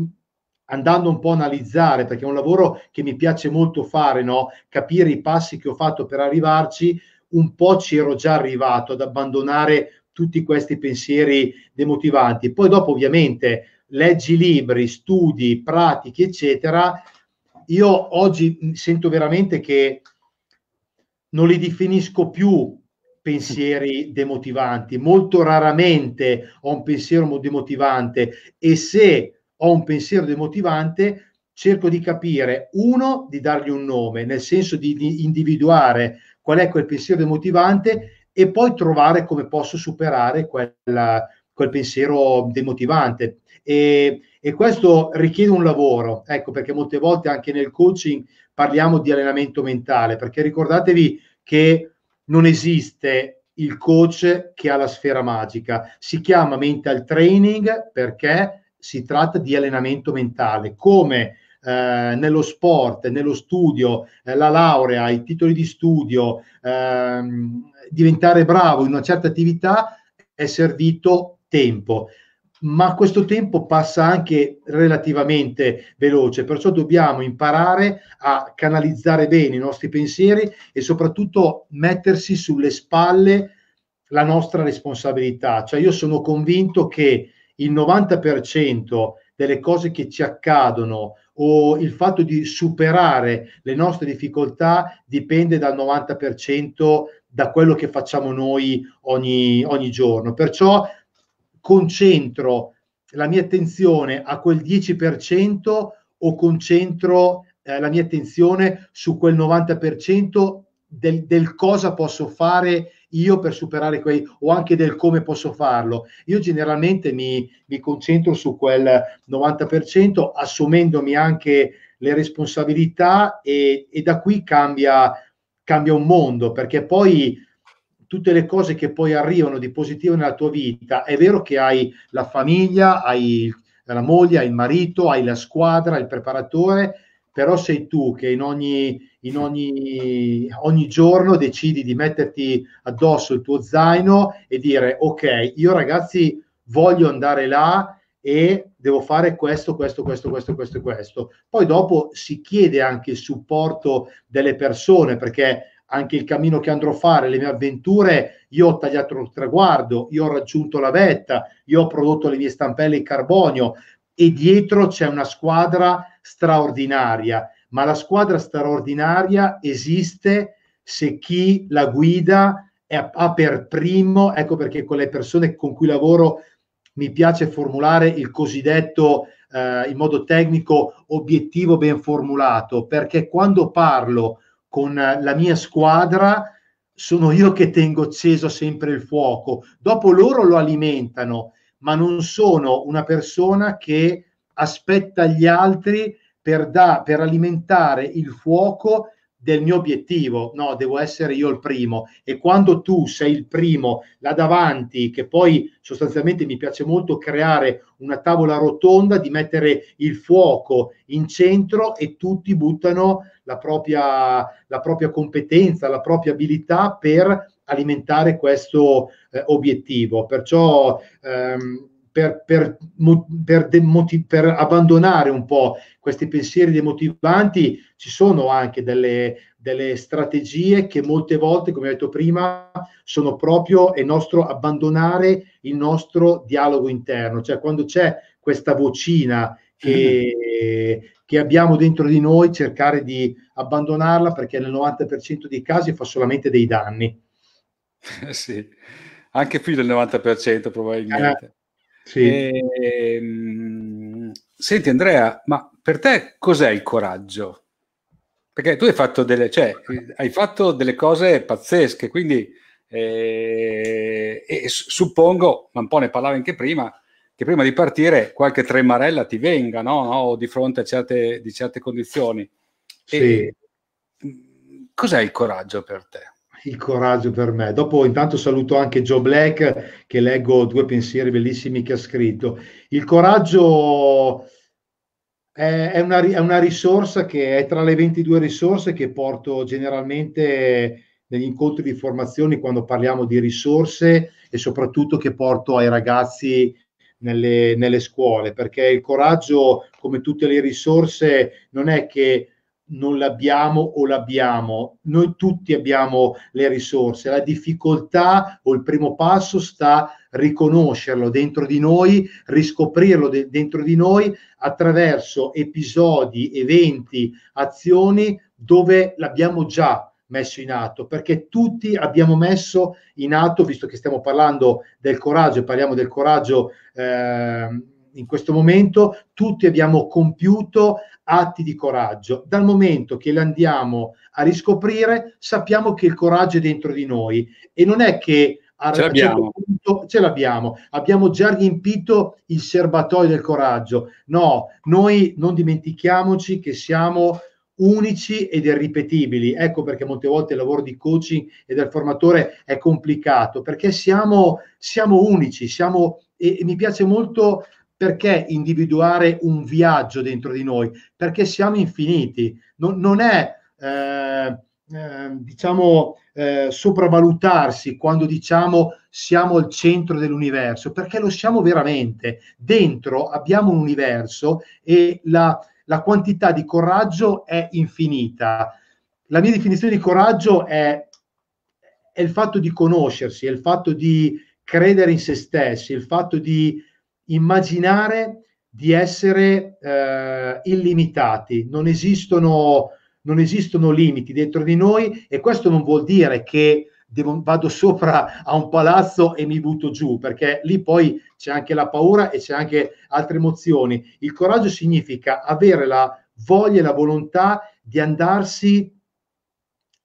andando un po' a analizzare, perché è un lavoro che mi piace molto fare, no? capire i passi che ho fatto per arrivarci, un po' ci ero già arrivato ad abbandonare tutti questi pensieri demotivanti. Poi dopo ovviamente leggi libri, studi, pratiche, eccetera. Io oggi mm, sento veramente che non li definisco più pensieri demotivanti, molto raramente ho un pensiero demotivante e se ho un pensiero demotivante, cerco di capire, uno, di dargli un nome, nel senso di, di individuare qual è quel pensiero demotivante e poi trovare come posso superare quella, quel pensiero demotivante. E, e, questo richiede un lavoro, ecco perché molte volte anche nel coaching parliamo di allenamento mentale, perché ricordatevi che non esiste il coach che ha la sfera magica, si chiama mental training perché si tratta di allenamento mentale, come eh, nello sport, nello studio, eh, la laurea, i titoli di studio, ehm, diventare bravo in una certa attività è servito tempo, ma questo tempo passa anche relativamente veloce, perciò dobbiamo imparare a canalizzare bene i nostri pensieri e soprattutto mettersi sulle spalle la nostra responsabilità. Cioè io sono convinto che il 90% delle cose che ci accadono o il fatto di superare le nostre difficoltà dipende dal 90% da quello che facciamo noi ogni, ogni giorno. Perciò concentro la mia attenzione a quel 10% o concentro eh, la mia attenzione su quel 90% del, del cosa posso fare io per superare quei o anche del come posso farlo. Io generalmente mi, mi concentro su quel 90% assumendomi anche le responsabilità e, e da qui cambia, cambia un mondo perché poi tutte le cose che poi arrivano di positivo nella tua vita, è vero che hai la famiglia, hai la moglie, il marito, hai la squadra, il preparatore, però sei tu che in ogni in ogni, ogni giorno decidi di metterti addosso il tuo zaino e dire ok, io ragazzi voglio andare là e devo fare questo, questo, questo, questo, questo e questo. Poi dopo si chiede anche il supporto delle persone perché anche il cammino che andrò a fare, le mie avventure, io ho tagliato il traguardo, io ho raggiunto la vetta, io ho prodotto le mie stampelle in carbonio e dietro c'è una squadra straordinaria ma la squadra straordinaria esiste se chi la guida è, ha per primo, ecco perché con le persone con cui lavoro mi piace formulare il cosiddetto eh, in modo tecnico obiettivo ben formulato, perché quando parlo con la mia squadra sono io che tengo acceso sempre il fuoco, dopo loro lo alimentano, ma non sono una persona che aspetta gli altri per, da, per alimentare il fuoco del mio obiettivo, no, devo essere io il primo. E quando tu sei il primo là davanti, che poi sostanzialmente mi piace molto creare una tavola rotonda, di mettere il fuoco in centro e tutti buttano la propria, la propria competenza, la propria abilità per alimentare questo eh, obiettivo. Perciò ehm, per, per, per, demotiv- per, abbandonare un po' questi pensieri demotivanti, ci sono anche delle, delle, strategie che molte volte, come ho detto prima, sono proprio il nostro abbandonare il nostro dialogo interno, cioè quando c'è questa vocina che, mm-hmm. che abbiamo dentro di noi, cercare di abbandonarla perché nel 90% dei casi fa solamente dei danni. sì, anche più del 90% probabilmente. Eh sì. E, ehm, senti Andrea, ma per te cos'è il coraggio? Perché tu hai fatto delle, cioè, hai fatto delle cose pazzesche, quindi eh, e suppongo, ma un po' ne parlavi anche prima, che prima di partire qualche tremarella ti venga, no? no? Di fronte a certe, certe condizioni. Sì. E, cos'è il coraggio per te? il coraggio per me. Dopo intanto saluto anche Joe Black che leggo due pensieri bellissimi che ha scritto. Il coraggio è una, è una risorsa che è tra le 22 risorse che porto generalmente negli incontri di formazione quando parliamo di risorse e soprattutto che porto ai ragazzi nelle, nelle scuole, perché il coraggio, come tutte le risorse, non è che non l'abbiamo o l'abbiamo, noi tutti abbiamo le risorse, la difficoltà o il primo passo sta riconoscerlo dentro di noi, riscoprirlo de- dentro di noi attraverso episodi, eventi, azioni dove l'abbiamo già messo in atto, perché tutti abbiamo messo in atto, visto che stiamo parlando del coraggio, e parliamo del coraggio eh, in questo momento, tutti abbiamo compiuto atti di coraggio. Dal momento che li andiamo a riscoprire, sappiamo che il coraggio è dentro di noi e non è che a ce certo l'abbiamo. Punto, ce l'abbiamo, abbiamo già riempito il serbatoio del coraggio. No, noi non dimentichiamoci che siamo unici ed irripetibili. Ecco perché molte volte il lavoro di coaching e del formatore è complicato, perché siamo, siamo unici, siamo, e, e mi piace molto perché individuare un viaggio dentro di noi? Perché siamo infiniti, non, non è eh, eh, diciamo eh, sopravvalutarsi quando diciamo siamo al centro dell'universo, perché lo siamo veramente. Dentro abbiamo un universo e la, la quantità di coraggio è infinita. La mia definizione di coraggio è, è il fatto di conoscersi, è il fatto di credere in se stessi, il fatto di immaginare di essere eh, illimitati, non esistono, non esistono limiti dentro di noi e questo non vuol dire che devo, vado sopra a un palazzo e mi butto giù, perché lì poi c'è anche la paura e c'è anche altre emozioni. Il coraggio significa avere la voglia e la volontà di andarsi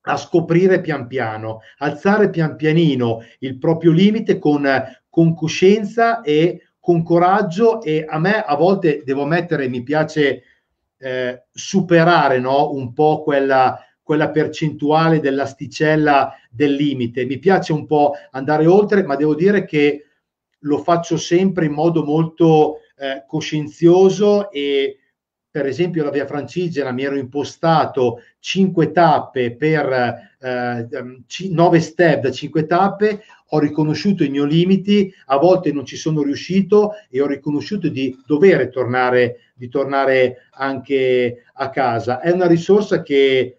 a scoprire pian piano, alzare pian pianino il proprio limite con, con coscienza e con coraggio e a me a volte devo mettere, mi piace eh, superare no? un po' quella, quella percentuale dell'asticella del limite. Mi piace un po' andare oltre, ma devo dire che lo faccio sempre in modo molto eh, coscienzioso e per esempio la via francigena mi ero impostato cinque tappe per 9 eh, ehm, step da 5 tappe, ho riconosciuto i miei limiti, a volte non ci sono riuscito e ho riconosciuto di dover tornare, di tornare anche a casa. È una risorsa che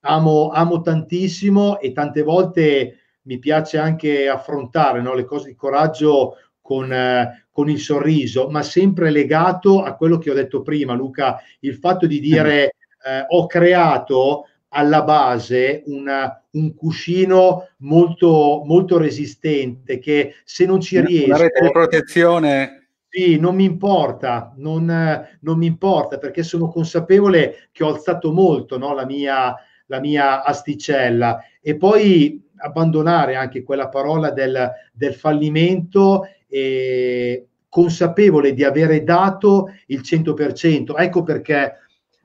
amo, amo tantissimo e tante volte mi piace anche affrontare no, le cose di coraggio con, eh, con, il sorriso, ma sempre legato a quello che ho detto prima, Luca, il fatto di dire mm. eh, ho creato alla base una, un cuscino molto, molto resistente che se non ci riesco... Una rete di protezione sì, non mi importa, non, non, mi importa perché sono consapevole che ho alzato molto no, la, mia, la, mia, asticella e poi abbandonare anche quella parola del, del fallimento e consapevole di avere dato il 100%. Ecco perché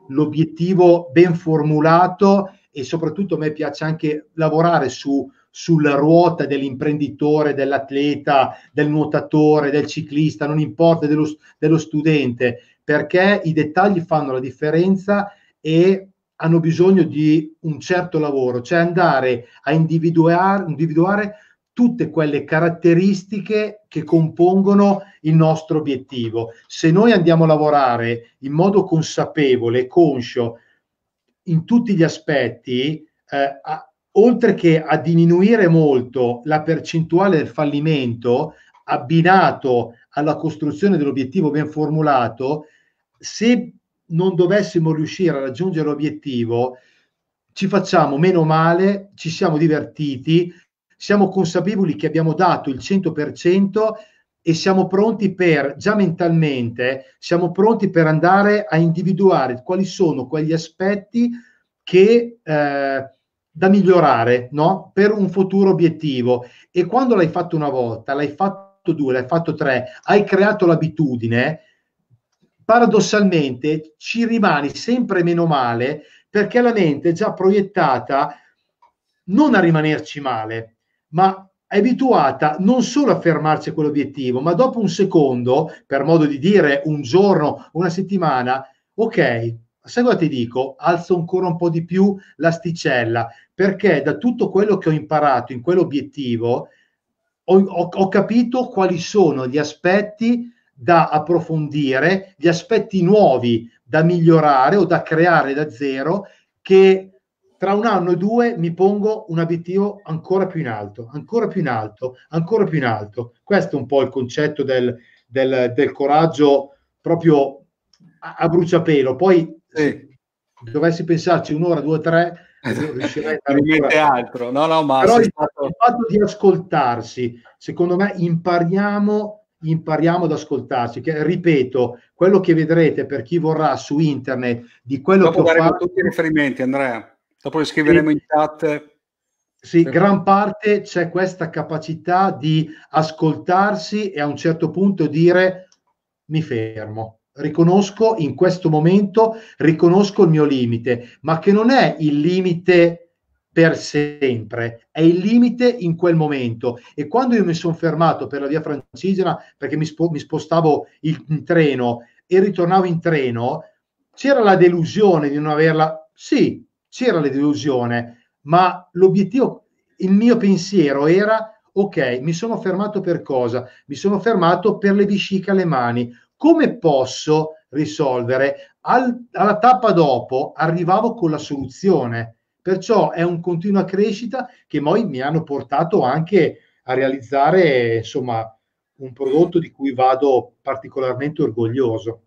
l'obiettivo ben formulato e soprattutto a me piace anche lavorare su, sulla ruota dell'imprenditore, dell'atleta, del nuotatore, del ciclista, non importa, dello, dello studente, perché i dettagli fanno la differenza e hanno bisogno di un certo lavoro, cioè andare a individuare, individuare tutte quelle caratteristiche che compongono il nostro obiettivo. Se noi andiamo a lavorare in modo consapevole e conscio in tutti gli aspetti, eh, a, oltre che a diminuire molto la percentuale del fallimento, abbinato alla costruzione dell'obiettivo ben formulato, se non dovessimo riuscire a raggiungere l'obiettivo, ci facciamo meno male, ci siamo divertiti, siamo consapevoli che abbiamo dato il 100% e siamo pronti per, già mentalmente, siamo pronti per andare a individuare quali sono quegli aspetti che, eh, da migliorare no? per un futuro obiettivo. E quando l'hai fatto una volta, l'hai fatto due, l'hai fatto tre, hai creato l'abitudine, paradossalmente ci rimani sempre meno male perché la mente è già proiettata non a rimanerci male, ma è abituata non solo a fermarsi a quell'obiettivo, ma dopo un secondo, per modo di dire un giorno, una settimana, ok, sai cosa ti dico? Alzo ancora un po' di più l'asticella, perché da tutto quello che ho imparato in quell'obiettivo ho, ho, ho capito quali sono gli aspetti da approfondire, gli aspetti nuovi da migliorare o da creare da zero che tra un anno e due mi pongo un obiettivo ancora più in alto, ancora più in alto, ancora più in alto. Questo è un po' il concetto del, del, del coraggio proprio a, a bruciapelo. Poi sì. dovessi pensarci un'ora, due, tre, non riuscirei a altro. No, no, ma Però il, stato... il fatto di ascoltarsi, secondo me impariamo impariamo ad ascoltarsi. Che, ripeto, quello che vedrete per chi vorrà su internet di quello Dopo che ho fatto... tutti i riferimenti, Andrea. Dopo le scriveremo in chat. Sì, gran parte c'è questa capacità di ascoltarsi e a un certo punto dire mi fermo, riconosco in questo momento, riconosco il mio limite, ma che non è il limite per sempre, è il limite in quel momento. E quando io mi sono fermato per la via francigena, perché mi, spo- mi spostavo il, in treno e ritornavo in treno, c'era la delusione di non averla... Sì, c'era la delusione, ma l'obiettivo, il mio pensiero era, ok, mi sono fermato per cosa? Mi sono fermato per le vesciche alle mani. Come posso risolvere? Al, alla tappa dopo arrivavo con la soluzione. Perciò è un continua crescita che poi mi hanno portato anche a realizzare insomma un prodotto di cui vado particolarmente orgoglioso.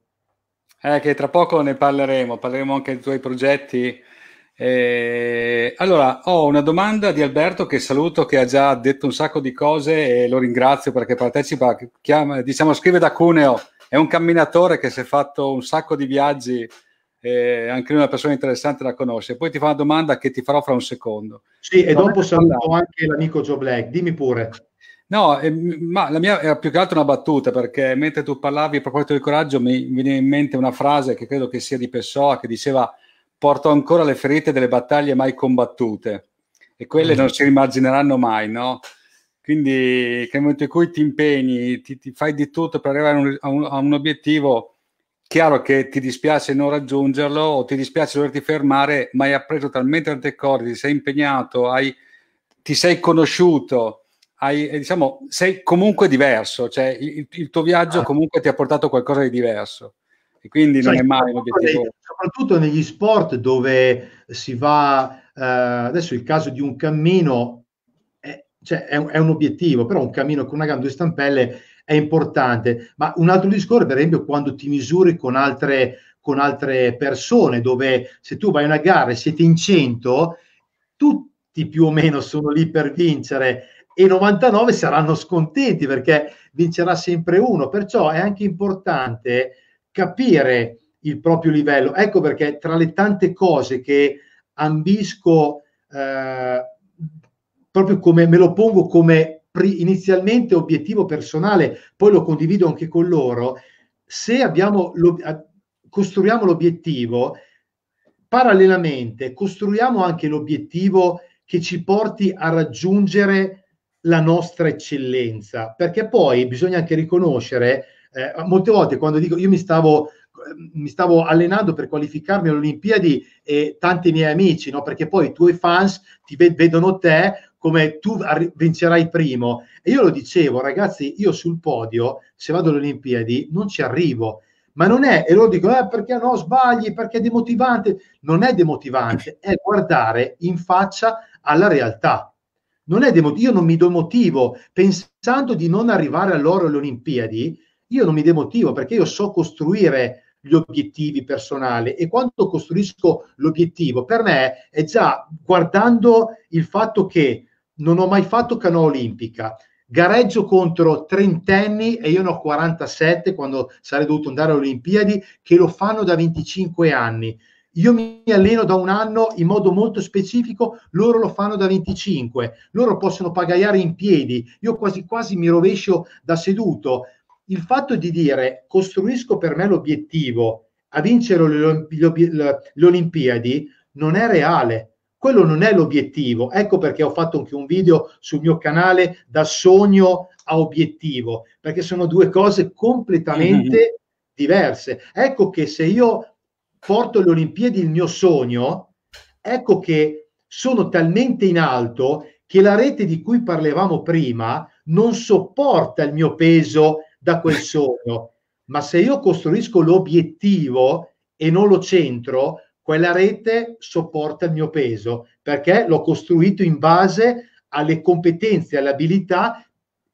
Eh, che tra poco ne parleremo, parleremo anche dei tuoi progetti eh, allora, ho una domanda di Alberto che saluto, che ha già detto un sacco di cose e lo ringrazio perché partecipa, chiama, diciamo, scrive da Cuneo, è un camminatore che si è fatto un sacco di viaggi, eh, anche una persona interessante da conoscere. Poi ti fa una domanda che ti farò fra un secondo. Sì, e dopo saluto anche l'amico Joe Black, dimmi pure. No, eh, ma la mia era più che altro una battuta perché mentre tu parlavi a proposito del coraggio mi viene in mente una frase che credo che sia di Pessoa che diceva porto ancora le ferite delle battaglie mai combattute e quelle mm. non si rimargineranno mai, no? Quindi che nel momento in cui ti impegni, ti, ti fai di tutto per arrivare un, a, un, a un obiettivo, chiaro che ti dispiace non raggiungerlo o ti dispiace doverti fermare, ma hai appreso talmente tante cose, ti sei impegnato, hai, ti sei conosciuto, hai, eh, diciamo, sei comunque diverso, cioè il, il tuo viaggio ah. comunque ti ha portato qualcosa di diverso e quindi non è mai un obiettivo. Soprattutto negli sport dove si va, eh, adesso il caso di un cammino è, cioè, è, un, è un obiettivo, però un cammino con una gamba, due stampelle è importante, ma un altro discorso per esempio quando ti misuri con altre, con altre persone, dove se tu vai a una gara e siete in 100, tutti più o meno sono lì per vincere e 99 saranno scontenti perché vincerà sempre uno, perciò è anche importante capire il proprio livello. Ecco perché tra le tante cose che ambisco, eh, proprio come me lo pongo come pri- inizialmente obiettivo personale, poi lo condivido anche con loro, se abbiamo lo, costruiamo l'obiettivo, parallelamente costruiamo anche l'obiettivo che ci porti a raggiungere la nostra eccellenza, perché poi bisogna anche riconoscere eh, molte volte quando dico io mi stavo ehm, mi stavo allenando per qualificarmi alle Olimpiadi e tanti miei amici, no? perché poi i tuoi fans ti vedono te come tu vincerai primo. E io lo dicevo, ragazzi, io sul podio, se vado alle Olimpiadi, non ci arrivo. Ma non è, e loro dicono, eh, perché no, sbagli, perché è demotivante. Non è demotivante, è guardare in faccia alla realtà. Non è demotivante, io non mi do motivo pensando di non arrivare all'oro alle Olimpiadi, io non mi demotivo perché io so costruire gli obiettivi personali e quando costruisco l'obiettivo per me è già guardando il fatto che non ho mai fatto canoa olimpica gareggio contro trentenni e io ne ho 47 quando sarei dovuto andare alle Olimpiadi che lo fanno da 25 anni io mi alleno da un anno in modo molto specifico, loro lo fanno da 25, loro possono pagaiare in piedi, io quasi quasi mi rovescio da seduto, il fatto di dire costruisco per me l'obiettivo a vincere le Olimpiadi non è reale. Quello non è l'obiettivo. Ecco perché ho fatto anche un video sul mio canale da sogno a obiettivo, perché sono due cose completamente mm-hmm. diverse. Ecco che se io porto le Olimpiadi il mio sogno, ecco che sono talmente in alto che la rete di cui parlavamo prima non sopporta il mio peso da quel sogno. Ma se io costruisco l'obiettivo e non lo centro, quella rete sopporta il mio peso perché l'ho costruito in base alle competenze, alle abilità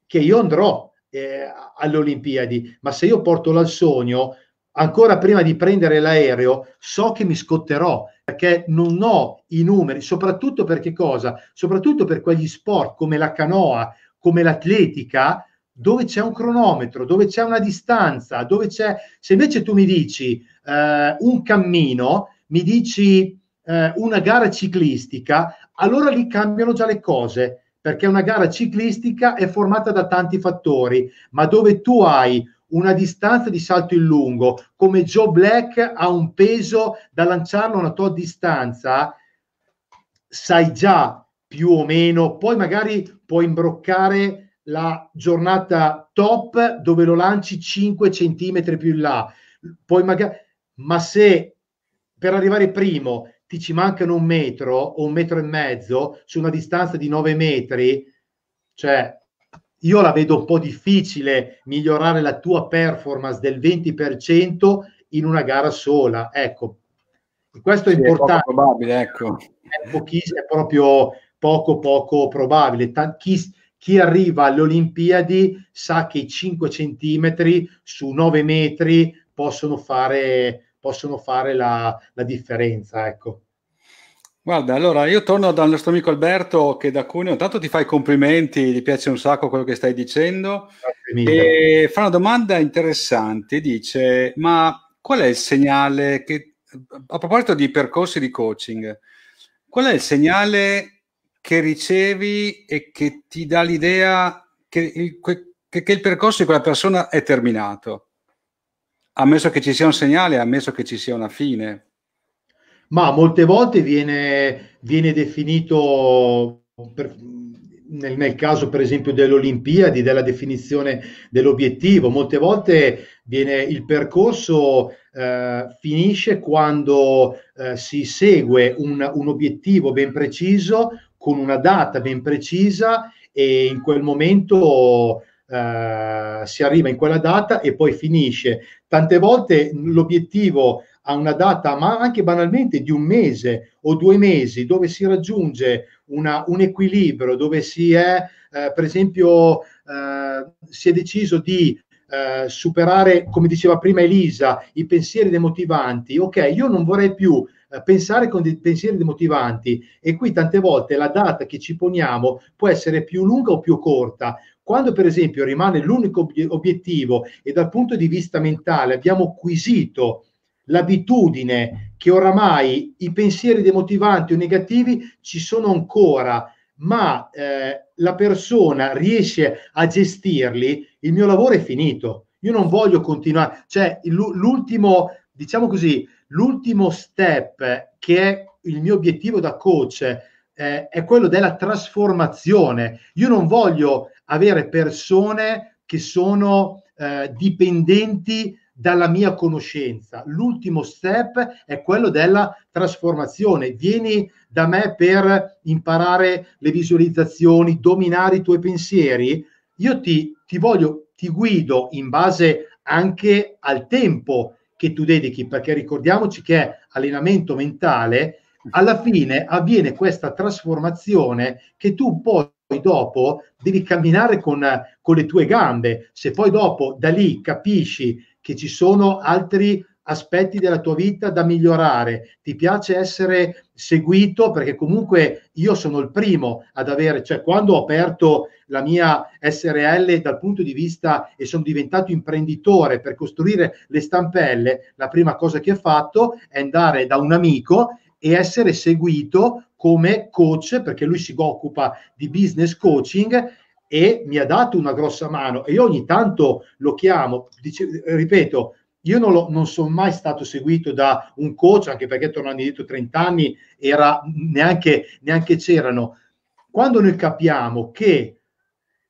che io andrò eh, alle Olimpiadi. Ma se io porto dal sogno, ancora prima di prendere l'aereo, so che mi scotterò perché non ho i numeri, soprattutto per che cosa? Soprattutto per quegli sport come la canoa, come l'atletica, dove c'è un cronometro, dove c'è una distanza, dove c'è... Se invece tu mi dici eh, un cammino, mi dici eh, una gara ciclistica, allora lì cambiano già le cose, perché una gara ciclistica è formata da tanti fattori, ma dove tu hai una distanza di salto in lungo, come Joe Black ha un peso da lanciarlo a una tua distanza, sai già più o meno, poi magari puoi imbroccare la giornata top dove lo lanci 5 centimetri più in là, poi magari, ma se per arrivare primo ti ci mancano un metro o un metro e mezzo su una distanza di 9 metri, cioè io la vedo un po' difficile migliorare la tua performance del 20% in una gara sola, ecco. Questo sì, è importante. È probabile, ecco. È, pochis- è proprio poco poco probabile. T- chi, chi arriva alle Olimpiadi sa che i 5 centimetri su 9 metri possono fare, possono fare la, la differenza. Ecco. Guarda, allora io torno dal nostro amico Alberto che da Cuneo, tanto ti fa i complimenti, gli piace un sacco quello che stai dicendo. E fa una domanda interessante, dice, ma qual è il segnale che, a proposito di percorsi di coaching, qual è il segnale che ricevi e che ti dà l'idea che il, che, che il percorso di quella persona è terminato, ammesso che ci sia un segnale, ammesso che ci sia una fine. Ma molte volte viene, viene definito, per, nel, nel, caso per esempio delle Olimpiadi, della definizione dell'obiettivo, molte volte viene, il percorso eh, finisce quando eh, si segue un, un obiettivo ben preciso, con una data ben precisa e in quel momento eh, si arriva in quella data e poi finisce. Tante volte l'obiettivo a una data, ma anche banalmente di un mese o due mesi, dove si raggiunge una, un equilibrio, dove si è, eh, per esempio, eh, si è deciso di eh, superare, come diceva prima Elisa, i pensieri demotivanti. Ok, io non vorrei più eh, pensare con dei pensieri demotivanti e qui tante volte la data che ci poniamo può essere più lunga o più corta. Quando per esempio rimane l'unico obiettivo e dal punto di vista mentale abbiamo acquisito l'abitudine che oramai i pensieri demotivanti o negativi ci sono ancora, ma eh, la persona riesce a gestirli, il mio lavoro è finito. Io non voglio continuare, cioè l'ultimo, diciamo così, L'ultimo step, che è il mio obiettivo da coach, eh, è quello della trasformazione. Io non voglio avere persone che sono eh, dipendenti dalla mia conoscenza. L'ultimo step è quello della trasformazione. Vieni da me per imparare le visualizzazioni, dominare i tuoi pensieri. Io ti, ti voglio, ti guido in base anche al tempo che tu dedichi, perché ricordiamoci che è allenamento mentale, alla fine avviene questa trasformazione che tu poi dopo devi camminare con, con le tue gambe, se poi dopo da lì capisci che ci sono altri aspetti della tua vita da migliorare, ti piace essere seguito perché comunque io sono il primo ad avere, cioè quando ho aperto la mia SRL dal punto di vista e sono diventato imprenditore per costruire le stampelle, la prima cosa che ho fatto è andare da un amico e essere seguito come coach perché lui si occupa di business coaching e mi ha dato una grossa mano e io ogni tanto lo chiamo, dice, ripeto, io non, lo, non, sono mai stato seguito da un coach, anche perché tornando indietro 30 anni era, neanche, neanche c'erano. Quando noi capiamo che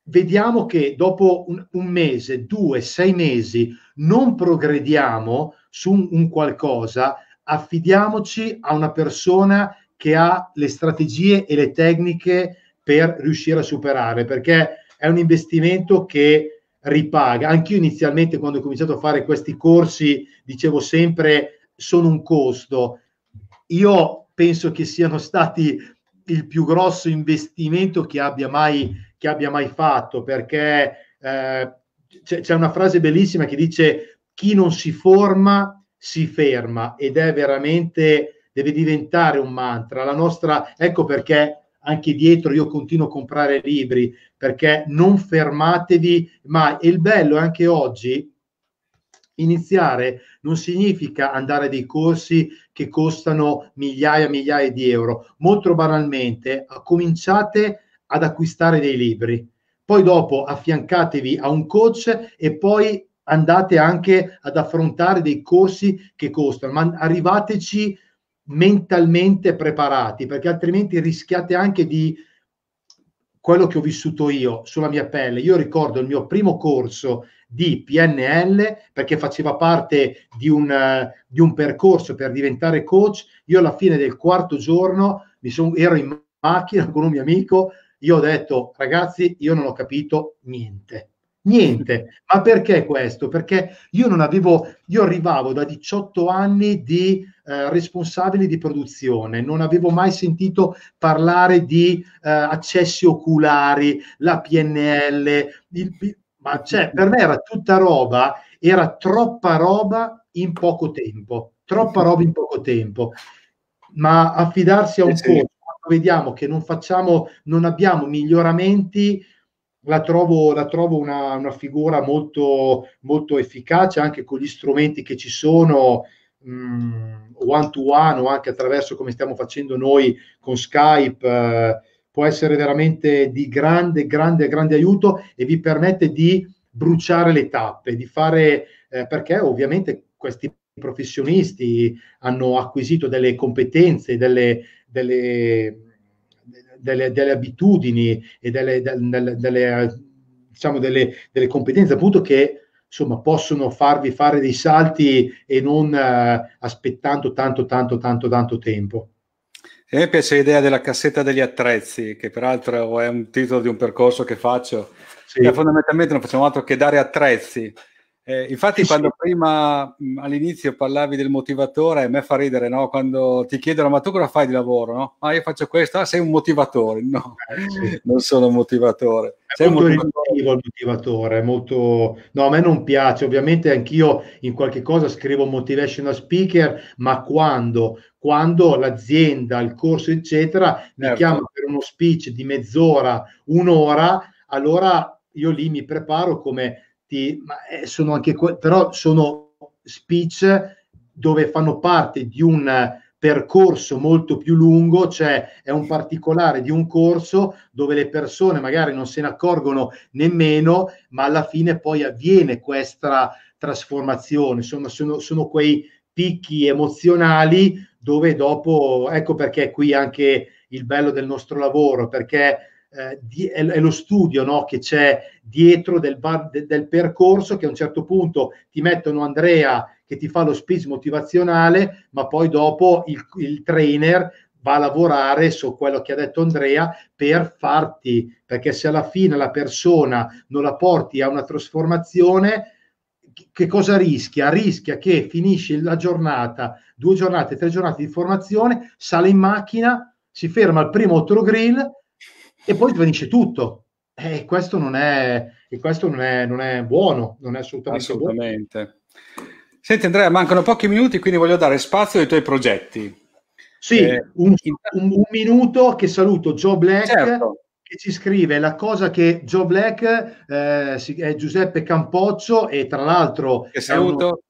vediamo che dopo un, un, mese, due, sei mesi non progrediamo su un, un, qualcosa, affidiamoci a una persona che ha le strategie e le tecniche per riuscire a superare, perché è un investimento che ripaga. Anch'io inizialmente quando ho cominciato a fare questi corsi dicevo sempre sono un costo. Io penso che siano stati il più grosso investimento che abbia mai, che abbia mai fatto perché eh, c'è, c'è una frase bellissima che dice chi non si forma si ferma ed è veramente deve diventare un mantra. La nostra, ecco perché anche dietro io continuo a comprare libri perché non fermatevi mai. E il bello è anche oggi iniziare non significa andare a dei corsi che costano migliaia e migliaia di euro. Molto banalmente, cominciate ad acquistare dei libri. Poi dopo affiancatevi a un coach e poi andate anche ad affrontare dei corsi che costano, ma arrivateci mentalmente preparati, perché altrimenti rischiate anche di quello che ho vissuto io sulla mia pelle. Io ricordo il mio primo corso di PNL perché faceva parte di un, uh, di un percorso per diventare coach. Io alla fine del quarto giorno mi sono, ero in macchina con un mio amico, io ho detto ragazzi io non ho capito niente. Niente, ma perché questo? Perché io non avevo, io arrivavo da 18 anni di eh, responsabili di produzione, non avevo mai sentito parlare di eh, accessi oculari, la PNL, il, ma cioè, per me era tutta roba, era troppa roba in poco tempo, troppa roba in poco tempo, ma affidarsi a un sì. coach, vediamo che non facciamo, non abbiamo miglioramenti, la trovo, la trovo una, una, figura molto, molto efficace anche con gli strumenti che ci sono. Mm, one to one o anche attraverso come stiamo facendo noi con Skype eh, può essere veramente di grande, grande, grande aiuto e vi permette di bruciare le tappe, di fare, eh, perché ovviamente questi professionisti hanno acquisito delle competenze, delle, delle, delle, delle abitudini e delle, diciamo delle competenze appunto che insomma, possono farvi fare dei salti e non eh, aspettando tanto, tanto, tanto, tanto tempo. A me piace l'idea della cassetta degli attrezzi, che peraltro è un titolo di un percorso che faccio. Sì. Cioè, fondamentalmente non facciamo altro che dare attrezzi eh, infatti, sì, quando sì. prima all'inizio parlavi del motivatore, a me fa ridere, no? Quando ti chiedono ma tu cosa fai di lavoro? No? Ma io faccio questo, ah, sei un motivatore. No, eh, sì. non sono un motivatore. È sei molto un motivatore. motivatore, molto... No, a me non piace, ovviamente anch'io in qualche cosa scrivo motivational speaker, ma quando? Quando l'azienda, il corso, eccetera, certo. mi chiama per uno speech di mezz'ora, un'ora, allora io lì mi preparo come scritti, eh, sono anche que- però sono speech dove fanno parte di un percorso molto più lungo, cioè è un particolare di un corso dove le persone magari non se ne accorgono nemmeno, ma alla fine poi avviene questa trasformazione. Insomma, sono, sono quei picchi emozionali dove dopo, ecco perché qui anche il bello del nostro lavoro, perché eh, di, è, è, lo studio no, che c'è dietro del, bar, de, del, percorso che a un certo punto ti mettono Andrea che ti fa lo speech motivazionale, ma poi dopo il, il trainer va a lavorare su quello che ha detto Andrea per farti, perché se alla fine la persona non la porti a una trasformazione, che cosa rischia? Rischia che finisce la giornata, due giornate, tre giornate di formazione, sale in macchina, si ferma al primo autogrill, e poi svanisce tutto. E eh, questo non è, e questo non è, non è buono, non è assolutamente, assolutamente. buono. Senti Andrea, mancano pochi minuti, quindi voglio dare spazio ai tuoi progetti. Sì, eh, un, un, un, minuto che saluto Joe Black certo. che ci scrive la cosa che Joe Black eh, è Giuseppe Campoccio e tra l'altro... Che Uno,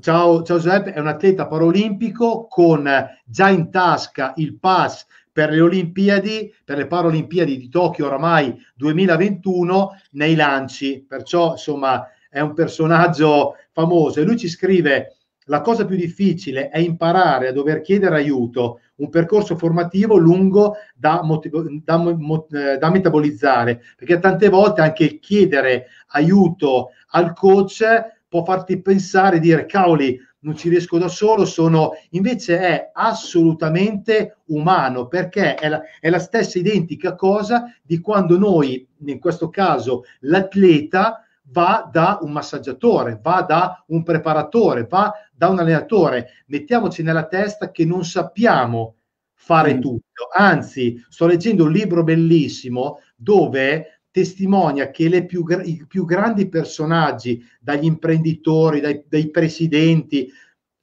ciao, ciao Giuseppe, è un atleta parolimpico con già in tasca il pass per le Olimpiadi, per le Paralimpiadi di Tokyo oramai 2021 nei lanci, perciò insomma è un personaggio famoso e lui ci scrive la cosa più difficile è imparare a dover chiedere aiuto, un percorso formativo lungo da, motiv- da, mo- eh, da, metabolizzare, perché tante volte anche chiedere aiuto al coach può farti pensare, dire cavoli, non ci riesco da solo, sono, invece è assolutamente umano perché è la, è la stessa identica cosa di quando noi, in questo caso l'atleta, va da un massaggiatore, va da un preparatore, va da un allenatore. Mettiamoci nella testa che non sappiamo fare mm. tutto. Anzi, sto leggendo un libro bellissimo dove testimonia che più, i più grandi personaggi, dagli imprenditori, dai, dai presidenti,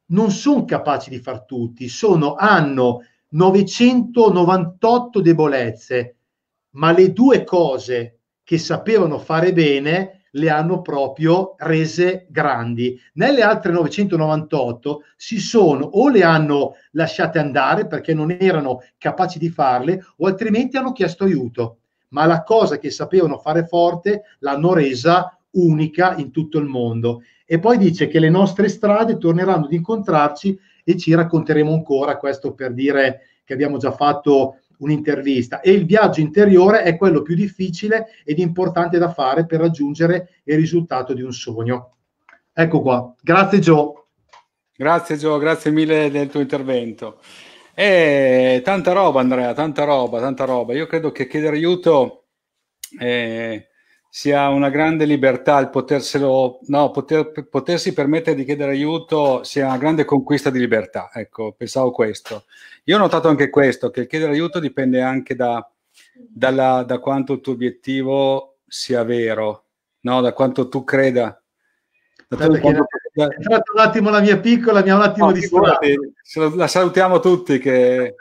non sono capaci di far tutti, sono, hanno 998 debolezze, ma le due cose che sapevano fare bene le hanno proprio rese grandi. Nelle altre 998 si sono o le hanno lasciate andare perché non erano capaci di farle o altrimenti hanno chiesto aiuto ma la cosa che sapevano fare forte l'hanno resa unica in tutto il mondo. E poi dice che le nostre strade torneranno ad incontrarci e ci racconteremo ancora, questo per dire che abbiamo già fatto un'intervista. E il viaggio interiore è quello più difficile ed importante da fare per raggiungere il risultato di un sogno. Ecco qua. Grazie Gio. Grazie Gio, grazie mille del tuo intervento. E tanta roba, Andrea, tanta roba, tanta roba. Io credo che chiedere aiuto eh, sia una grande libertà, il poterselo, no, poter, potersi permettere di chiedere aiuto sia una grande conquista di libertà. Ecco, pensavo questo. Io ho notato anche questo, che il chiedere aiuto dipende anche da, dalla, da quanto il tuo obiettivo sia vero, no? da quanto tu creda. Da tu, un attimo la mia piccola, mi ha un attimo no, di distratto. La salutiamo tutti che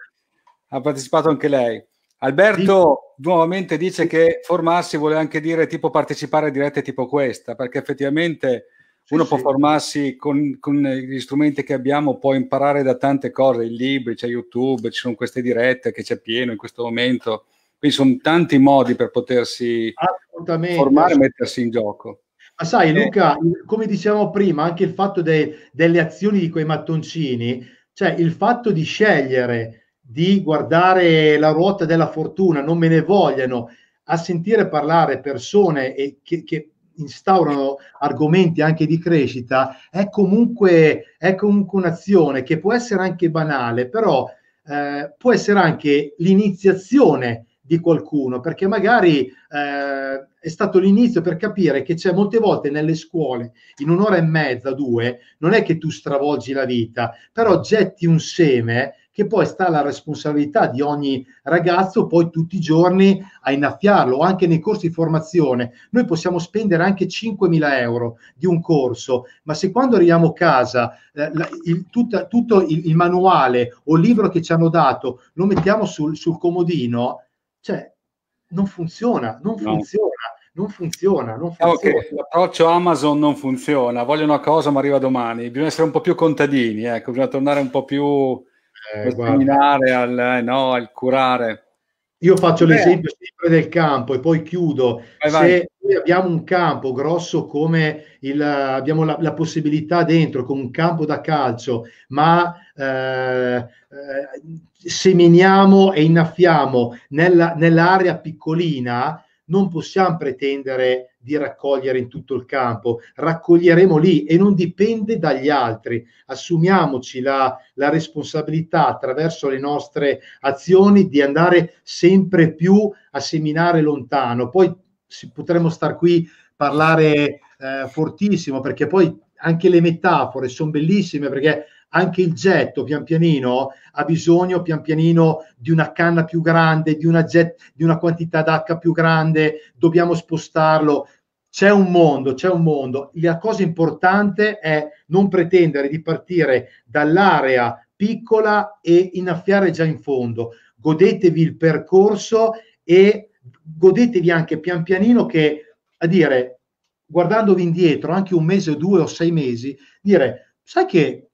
ha partecipato anche lei. Alberto sì. nuovamente dice sì. che formarsi vuole anche dire tipo partecipare a dirette tipo questa, perché effettivamente sì, uno può formarsi con, con, gli strumenti che abbiamo, può imparare da tante cose, i libri, c'è YouTube, ci sono queste dirette che c'è pieno in questo momento. Quindi sono tanti modi per potersi formare e mettersi in gioco. Ma sai eh. Luca, come dicevamo prima, anche il fatto de, delle azioni di quei mattoncini, cioè il fatto di scegliere di guardare la ruota della fortuna, non me ne vogliano, a sentire parlare persone che, che instaurano argomenti anche di crescita, è comunque, è comunque un'azione che può essere anche banale, però eh, può essere anche l'iniziazione di qualcuno, perché magari eh, è stato l'inizio per capire che c'è molte volte nelle scuole, in un'ora e mezza, due, non è che tu stravolgi la vita, però getti un seme che poi sta alla responsabilità di ogni ragazzo poi tutti i giorni a innaffiarlo, anche nei corsi di formazione. Noi possiamo spendere anche 5.000 euro di un corso, ma se quando arriviamo a casa eh, la, il, tutta, tutto il, il, manuale o il libro che ci hanno dato lo mettiamo sul, sul comodino, cioè non funziona, non no. funziona non funziona. Non diciamo funziona. Okay, l'approccio Amazon non funziona, voglio una cosa ma arriva domani, bisogna essere un po' più contadini, ecco, bisogna tornare un po' più eh, seminare, al, eh, no, al curare. Io faccio Beh. l'esempio sempre del campo e poi chiudo. Vai, vai. Se noi abbiamo un campo grosso come il, abbiamo la, la, possibilità dentro con un campo da calcio, ma eh, eh, seminiamo e innaffiamo nella, nell'area piccolina, non possiamo pretendere di raccogliere in tutto il campo, raccoglieremo lì e non dipende dagli altri. Assumiamoci la, la responsabilità attraverso le nostre azioni di andare sempre più a seminare lontano. Poi si, potremmo star qui parlare eh, fortissimo perché poi anche le metafore sono bellissime perché anche il getto pian pianino ha bisogno pian pianino di una canna più grande, di una, jet, di una quantità d'acqua più grande, dobbiamo spostarlo. C'è un mondo, c'è un mondo. La cosa importante è non pretendere di partire dall'area piccola e innaffiare già in fondo. Godetevi il percorso e godetevi anche pian pianino che, a dire, guardandovi indietro, anche un mese, due o sei mesi, dire, sai che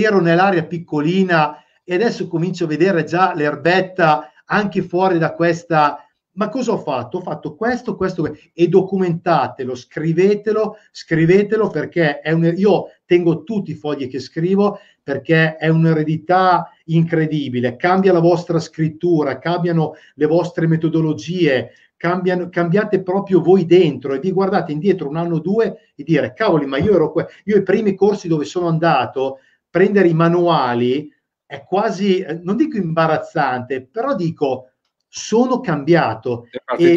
ero nell'area piccolina e adesso comincio a vedere già l'erbetta anche fuori da questa. Ma cosa ho fatto? Ho fatto questo, questo, e documentatelo, scrivetelo, scrivetelo perché è un, io tengo tutti i fogli che scrivo perché è un'eredità incredibile. Cambia la vostra scrittura, cambiano le vostre metodologie, cambiano, cambiate proprio voi dentro e vi guardate indietro un anno o due e dire, cavoli, ma io ero qua. Io i primi corsi dove sono andato prendere i manuali è quasi, eh, non dico imbarazzante, però dico, sono cambiato. E,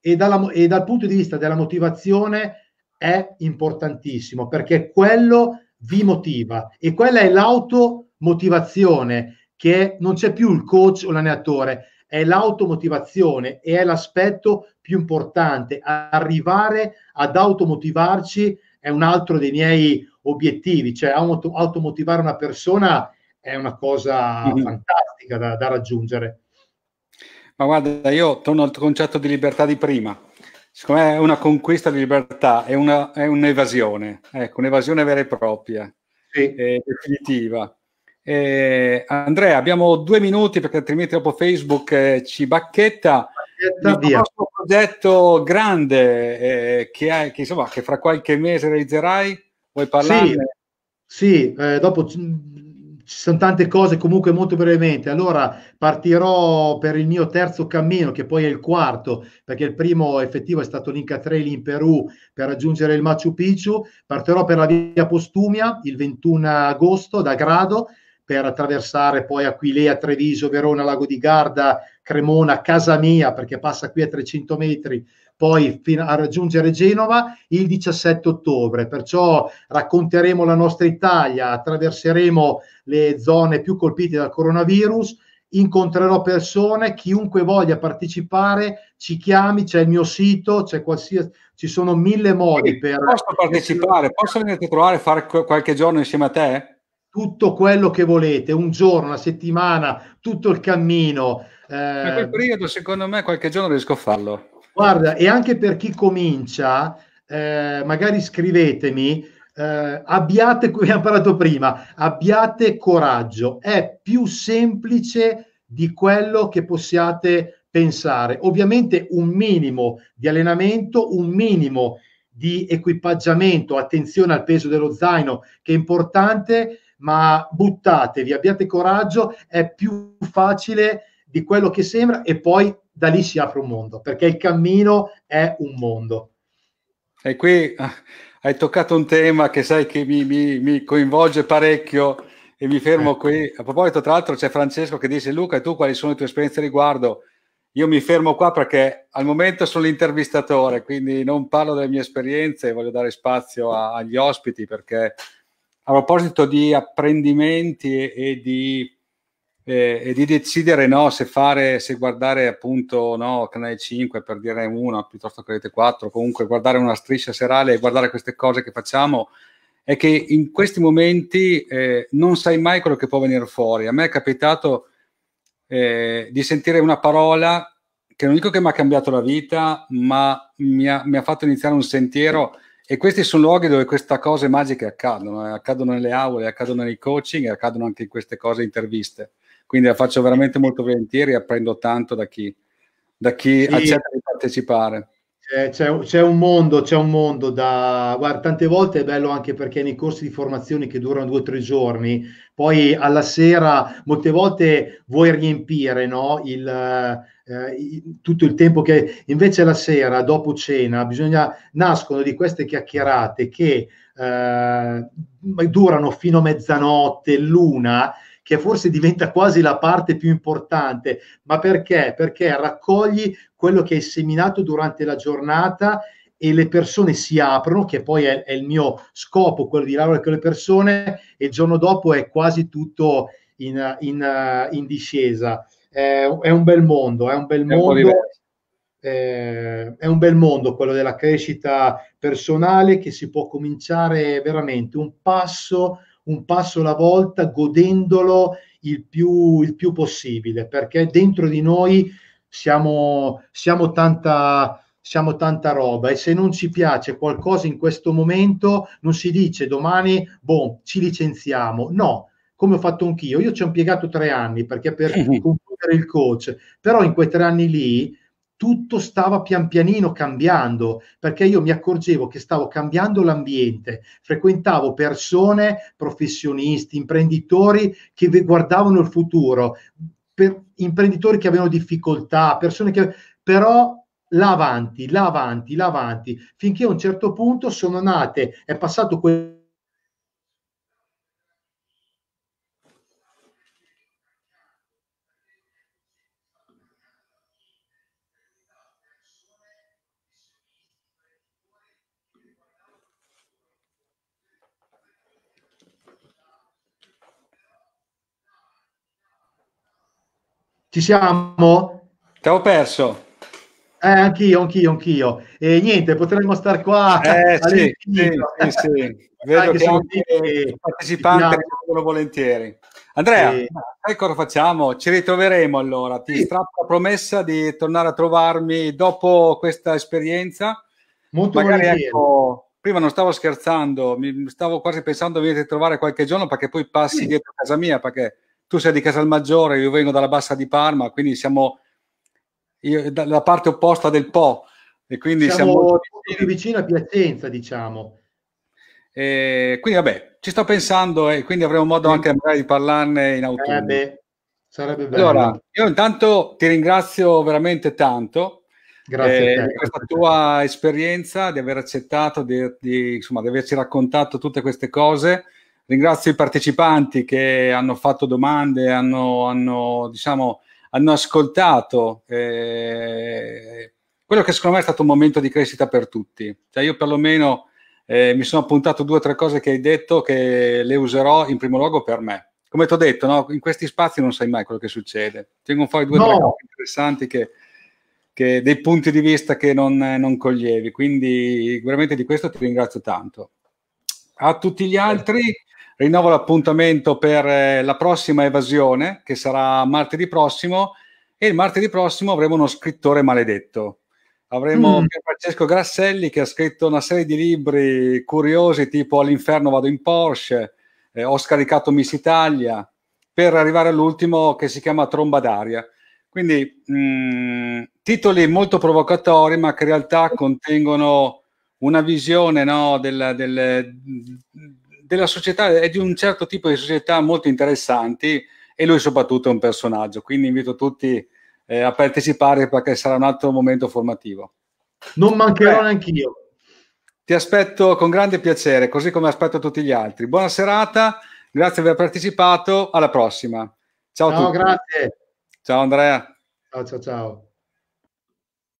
e, dalla, e dal punto di vista della motivazione è importantissimo, perché quello vi motiva e quella è l'automotivazione che non c'è più il coach o l'allenatore, è l'automotivazione e è l'aspetto più importante. Arrivare ad automotivarci è un altro dei miei obiettivi, cioè auto- automotivare una persona è una cosa mm-hmm. fantastica da, da raggiungere. Ma guarda, io torno al concetto di libertà di prima, secondo me è una conquista di libertà, è, una, è un'evasione, ecco, un'evasione vera e propria, sì. eh, definitiva. Eh, Andrea, abbiamo due minuti perché altrimenti dopo Facebook eh, ci bacchetta. bacchetta il nostro progetto grande eh, che, hai, che, insomma, che fra qualche mese realizzerai Vuoi parlarne? Sì, sì eh, dopo ci sono tante cose comunque molto brevemente. Allora partirò per il mio terzo cammino, che poi è il quarto, perché il primo effettivo è stato l'Inca Trail in Perù per raggiungere il Machu Picchu. Partirò per la via Postumia il 21 agosto da Grado per attraversare poi Aquilea, Treviso, Verona, Lago di Garda, Cremona, Casa Mia, perché passa qui a 300 metri poi fino a raggiungere Genova il 17 ottobre. Perciò racconteremo la nostra Italia, attraverseremo le zone più colpite dal coronavirus, incontrerò persone, chiunque voglia partecipare ci chiami, c'è il mio sito, c'è qualsiasi, ci sono mille modi sì, per... Posso partecipare, posso venire a trovare, e fare qualche giorno insieme a te? Tutto quello che volete, un giorno, una settimana, tutto il cammino. Eh... Ma quel periodo secondo me qualche giorno riesco a farlo. Guarda, e anche per chi comincia, eh, magari scrivetemi, eh, abbiate, come abbiamo parlato prima, abbiate coraggio, è più semplice di quello che possiate pensare. Ovviamente un minimo di allenamento, un minimo di equipaggiamento, attenzione al peso dello zaino che è importante, ma buttatevi, abbiate coraggio, è più facile di quello che sembra e poi da lì si apre un mondo, perché il cammino è un mondo. E qui ah, hai toccato un tema che sai che mi, mi, mi coinvolge parecchio e mi fermo eh. qui. A proposito, tra l'altro, c'è Francesco che dice: Luca, tu quali sono le tue esperienze riguardo? Io mi fermo qua perché al momento sono l'intervistatore, quindi non parlo delle mie esperienze, voglio dare spazio a, agli ospiti perché a proposito di apprendimenti e, e di eh, e di decidere no, se fare, se guardare appunto no, Canale 5 per dire una piuttosto che Rete 4, comunque guardare una striscia serale e guardare queste cose che facciamo, è che in questi momenti eh, non sai mai quello che può venire fuori. A me è capitato eh, di sentire una parola che non dico che mi ha cambiato la vita, ma mi ha, mi ha fatto iniziare un sentiero. E questi sono luoghi dove queste cose magiche accadono, eh, accadono nelle aule, accadono nei coaching e accadono anche in queste cose interviste quindi la faccio veramente molto volentieri e apprendo tanto da chi, da chi sì. accetta di partecipare. C'è, c'è, un mondo, c'è un mondo da... Guarda, tante volte è bello anche perché nei corsi di formazione che durano due o tre giorni, poi alla sera molte volte vuoi riempire no? il, eh, eh tutto il tempo che... Invece la sera, dopo cena, bisogna... nascono di queste chiacchierate che eh, durano fino a mezzanotte, l'una, che forse diventa quasi la parte più importante, ma perché? Perché raccogli quello che hai seminato durante la giornata e le persone si aprono, che poi è, è il mio scopo, quello di lavorare con le persone, e il giorno dopo è quasi tutto in, in, in discesa. È, è, un bel mondo, è un bel è mondo. Eh, è un bel mondo quello della crescita personale che si può cominciare veramente un passo un passo alla volta, godendolo il più, il più possibile, perché dentro di noi siamo, siamo, tanta, siamo tanta roba e se non ci piace qualcosa in questo momento non si dice domani, boh, ci licenziamo, no, come ho fatto anch'io, io ci ho impiegato tre anni perché per concludere il coach, però in quei tre anni lì tutto stava pian pianino cambiando, perché io mi accorgevo che stavo cambiando l'ambiente, frequentavo persone, professionisti, imprenditori che guardavano il futuro, imprenditori che avevano difficoltà, persone che però là avanti, là avanti, là avanti, finché a un certo punto sono nate, è passato quel Ci siamo? Ti ho perso. Eh, anch'io, anch'io, anch'io. E niente, potremmo star qua. Eh, sì, sì, sì, sì. Vedo che, che anche i partecipanti sono volentieri. Andrea, sì. sai cosa facciamo? Ci ritroveremo allora. Ti sì. strappo la promessa di tornare a trovarmi dopo questa esperienza. Molto Magari ecco, prima non stavo scherzando, mi stavo quasi pensando di venire a trovare qualche giorno perché poi passi sì. dietro casa mia perché tu sei di Casalmaggiore, io vengo dalla Bassa di Parma, quindi siamo io, dalla parte opposta del Po. E quindi siamo, siamo più vicini a Piacenza, diciamo. E quindi vabbè, ci sto pensando e quindi avremo modo anche di parlarne in autunno. Sarebbe, sarebbe bello. Allora, io intanto ti ringrazio veramente tanto. Grazie eh, per questa tua esperienza, di aver accettato, di, di, insomma, di averci raccontato tutte queste cose. Ringrazio i partecipanti che hanno fatto domande, hanno, hanno, diciamo, hanno ascoltato. Eh, quello che secondo me è stato un momento di crescita per tutti. Cioè io perlomeno eh, mi sono appuntato due o tre cose che hai detto che le userò in primo luogo per me. Come ti ho detto, no? in questi spazi non sai mai quello che succede. Tengo fuori due o no. tre cose interessanti che, che, dei punti di vista che non, non coglievi. Quindi veramente di questo ti ringrazio tanto. A tutti gli altri rinnovo l'appuntamento per eh, la prossima evasione che sarà martedì prossimo e il martedì prossimo avremo uno scrittore maledetto. Avremo mm. Francesco Grasselli che ha scritto una serie di libri curiosi tipo All'inferno vado in Porsche, eh, Ho scaricato Miss Italia, per arrivare all'ultimo che si chiama Tromba d'aria. Quindi mh, mm, titoli molto provocatori ma che in realtà contengono una visione no, del, del, della società, è di un certo tipo di società molto interessanti e lui soprattutto è un personaggio, quindi invito tutti eh, a partecipare perché sarà un altro momento formativo. Non mancherò Beh, neanch'io. Ti aspetto con grande piacere, così come aspetto tutti gli altri. Buona serata, grazie per aver partecipato, alla prossima. Ciao, ciao a tutti. grazie. Ciao Andrea. Ciao ciao ciao.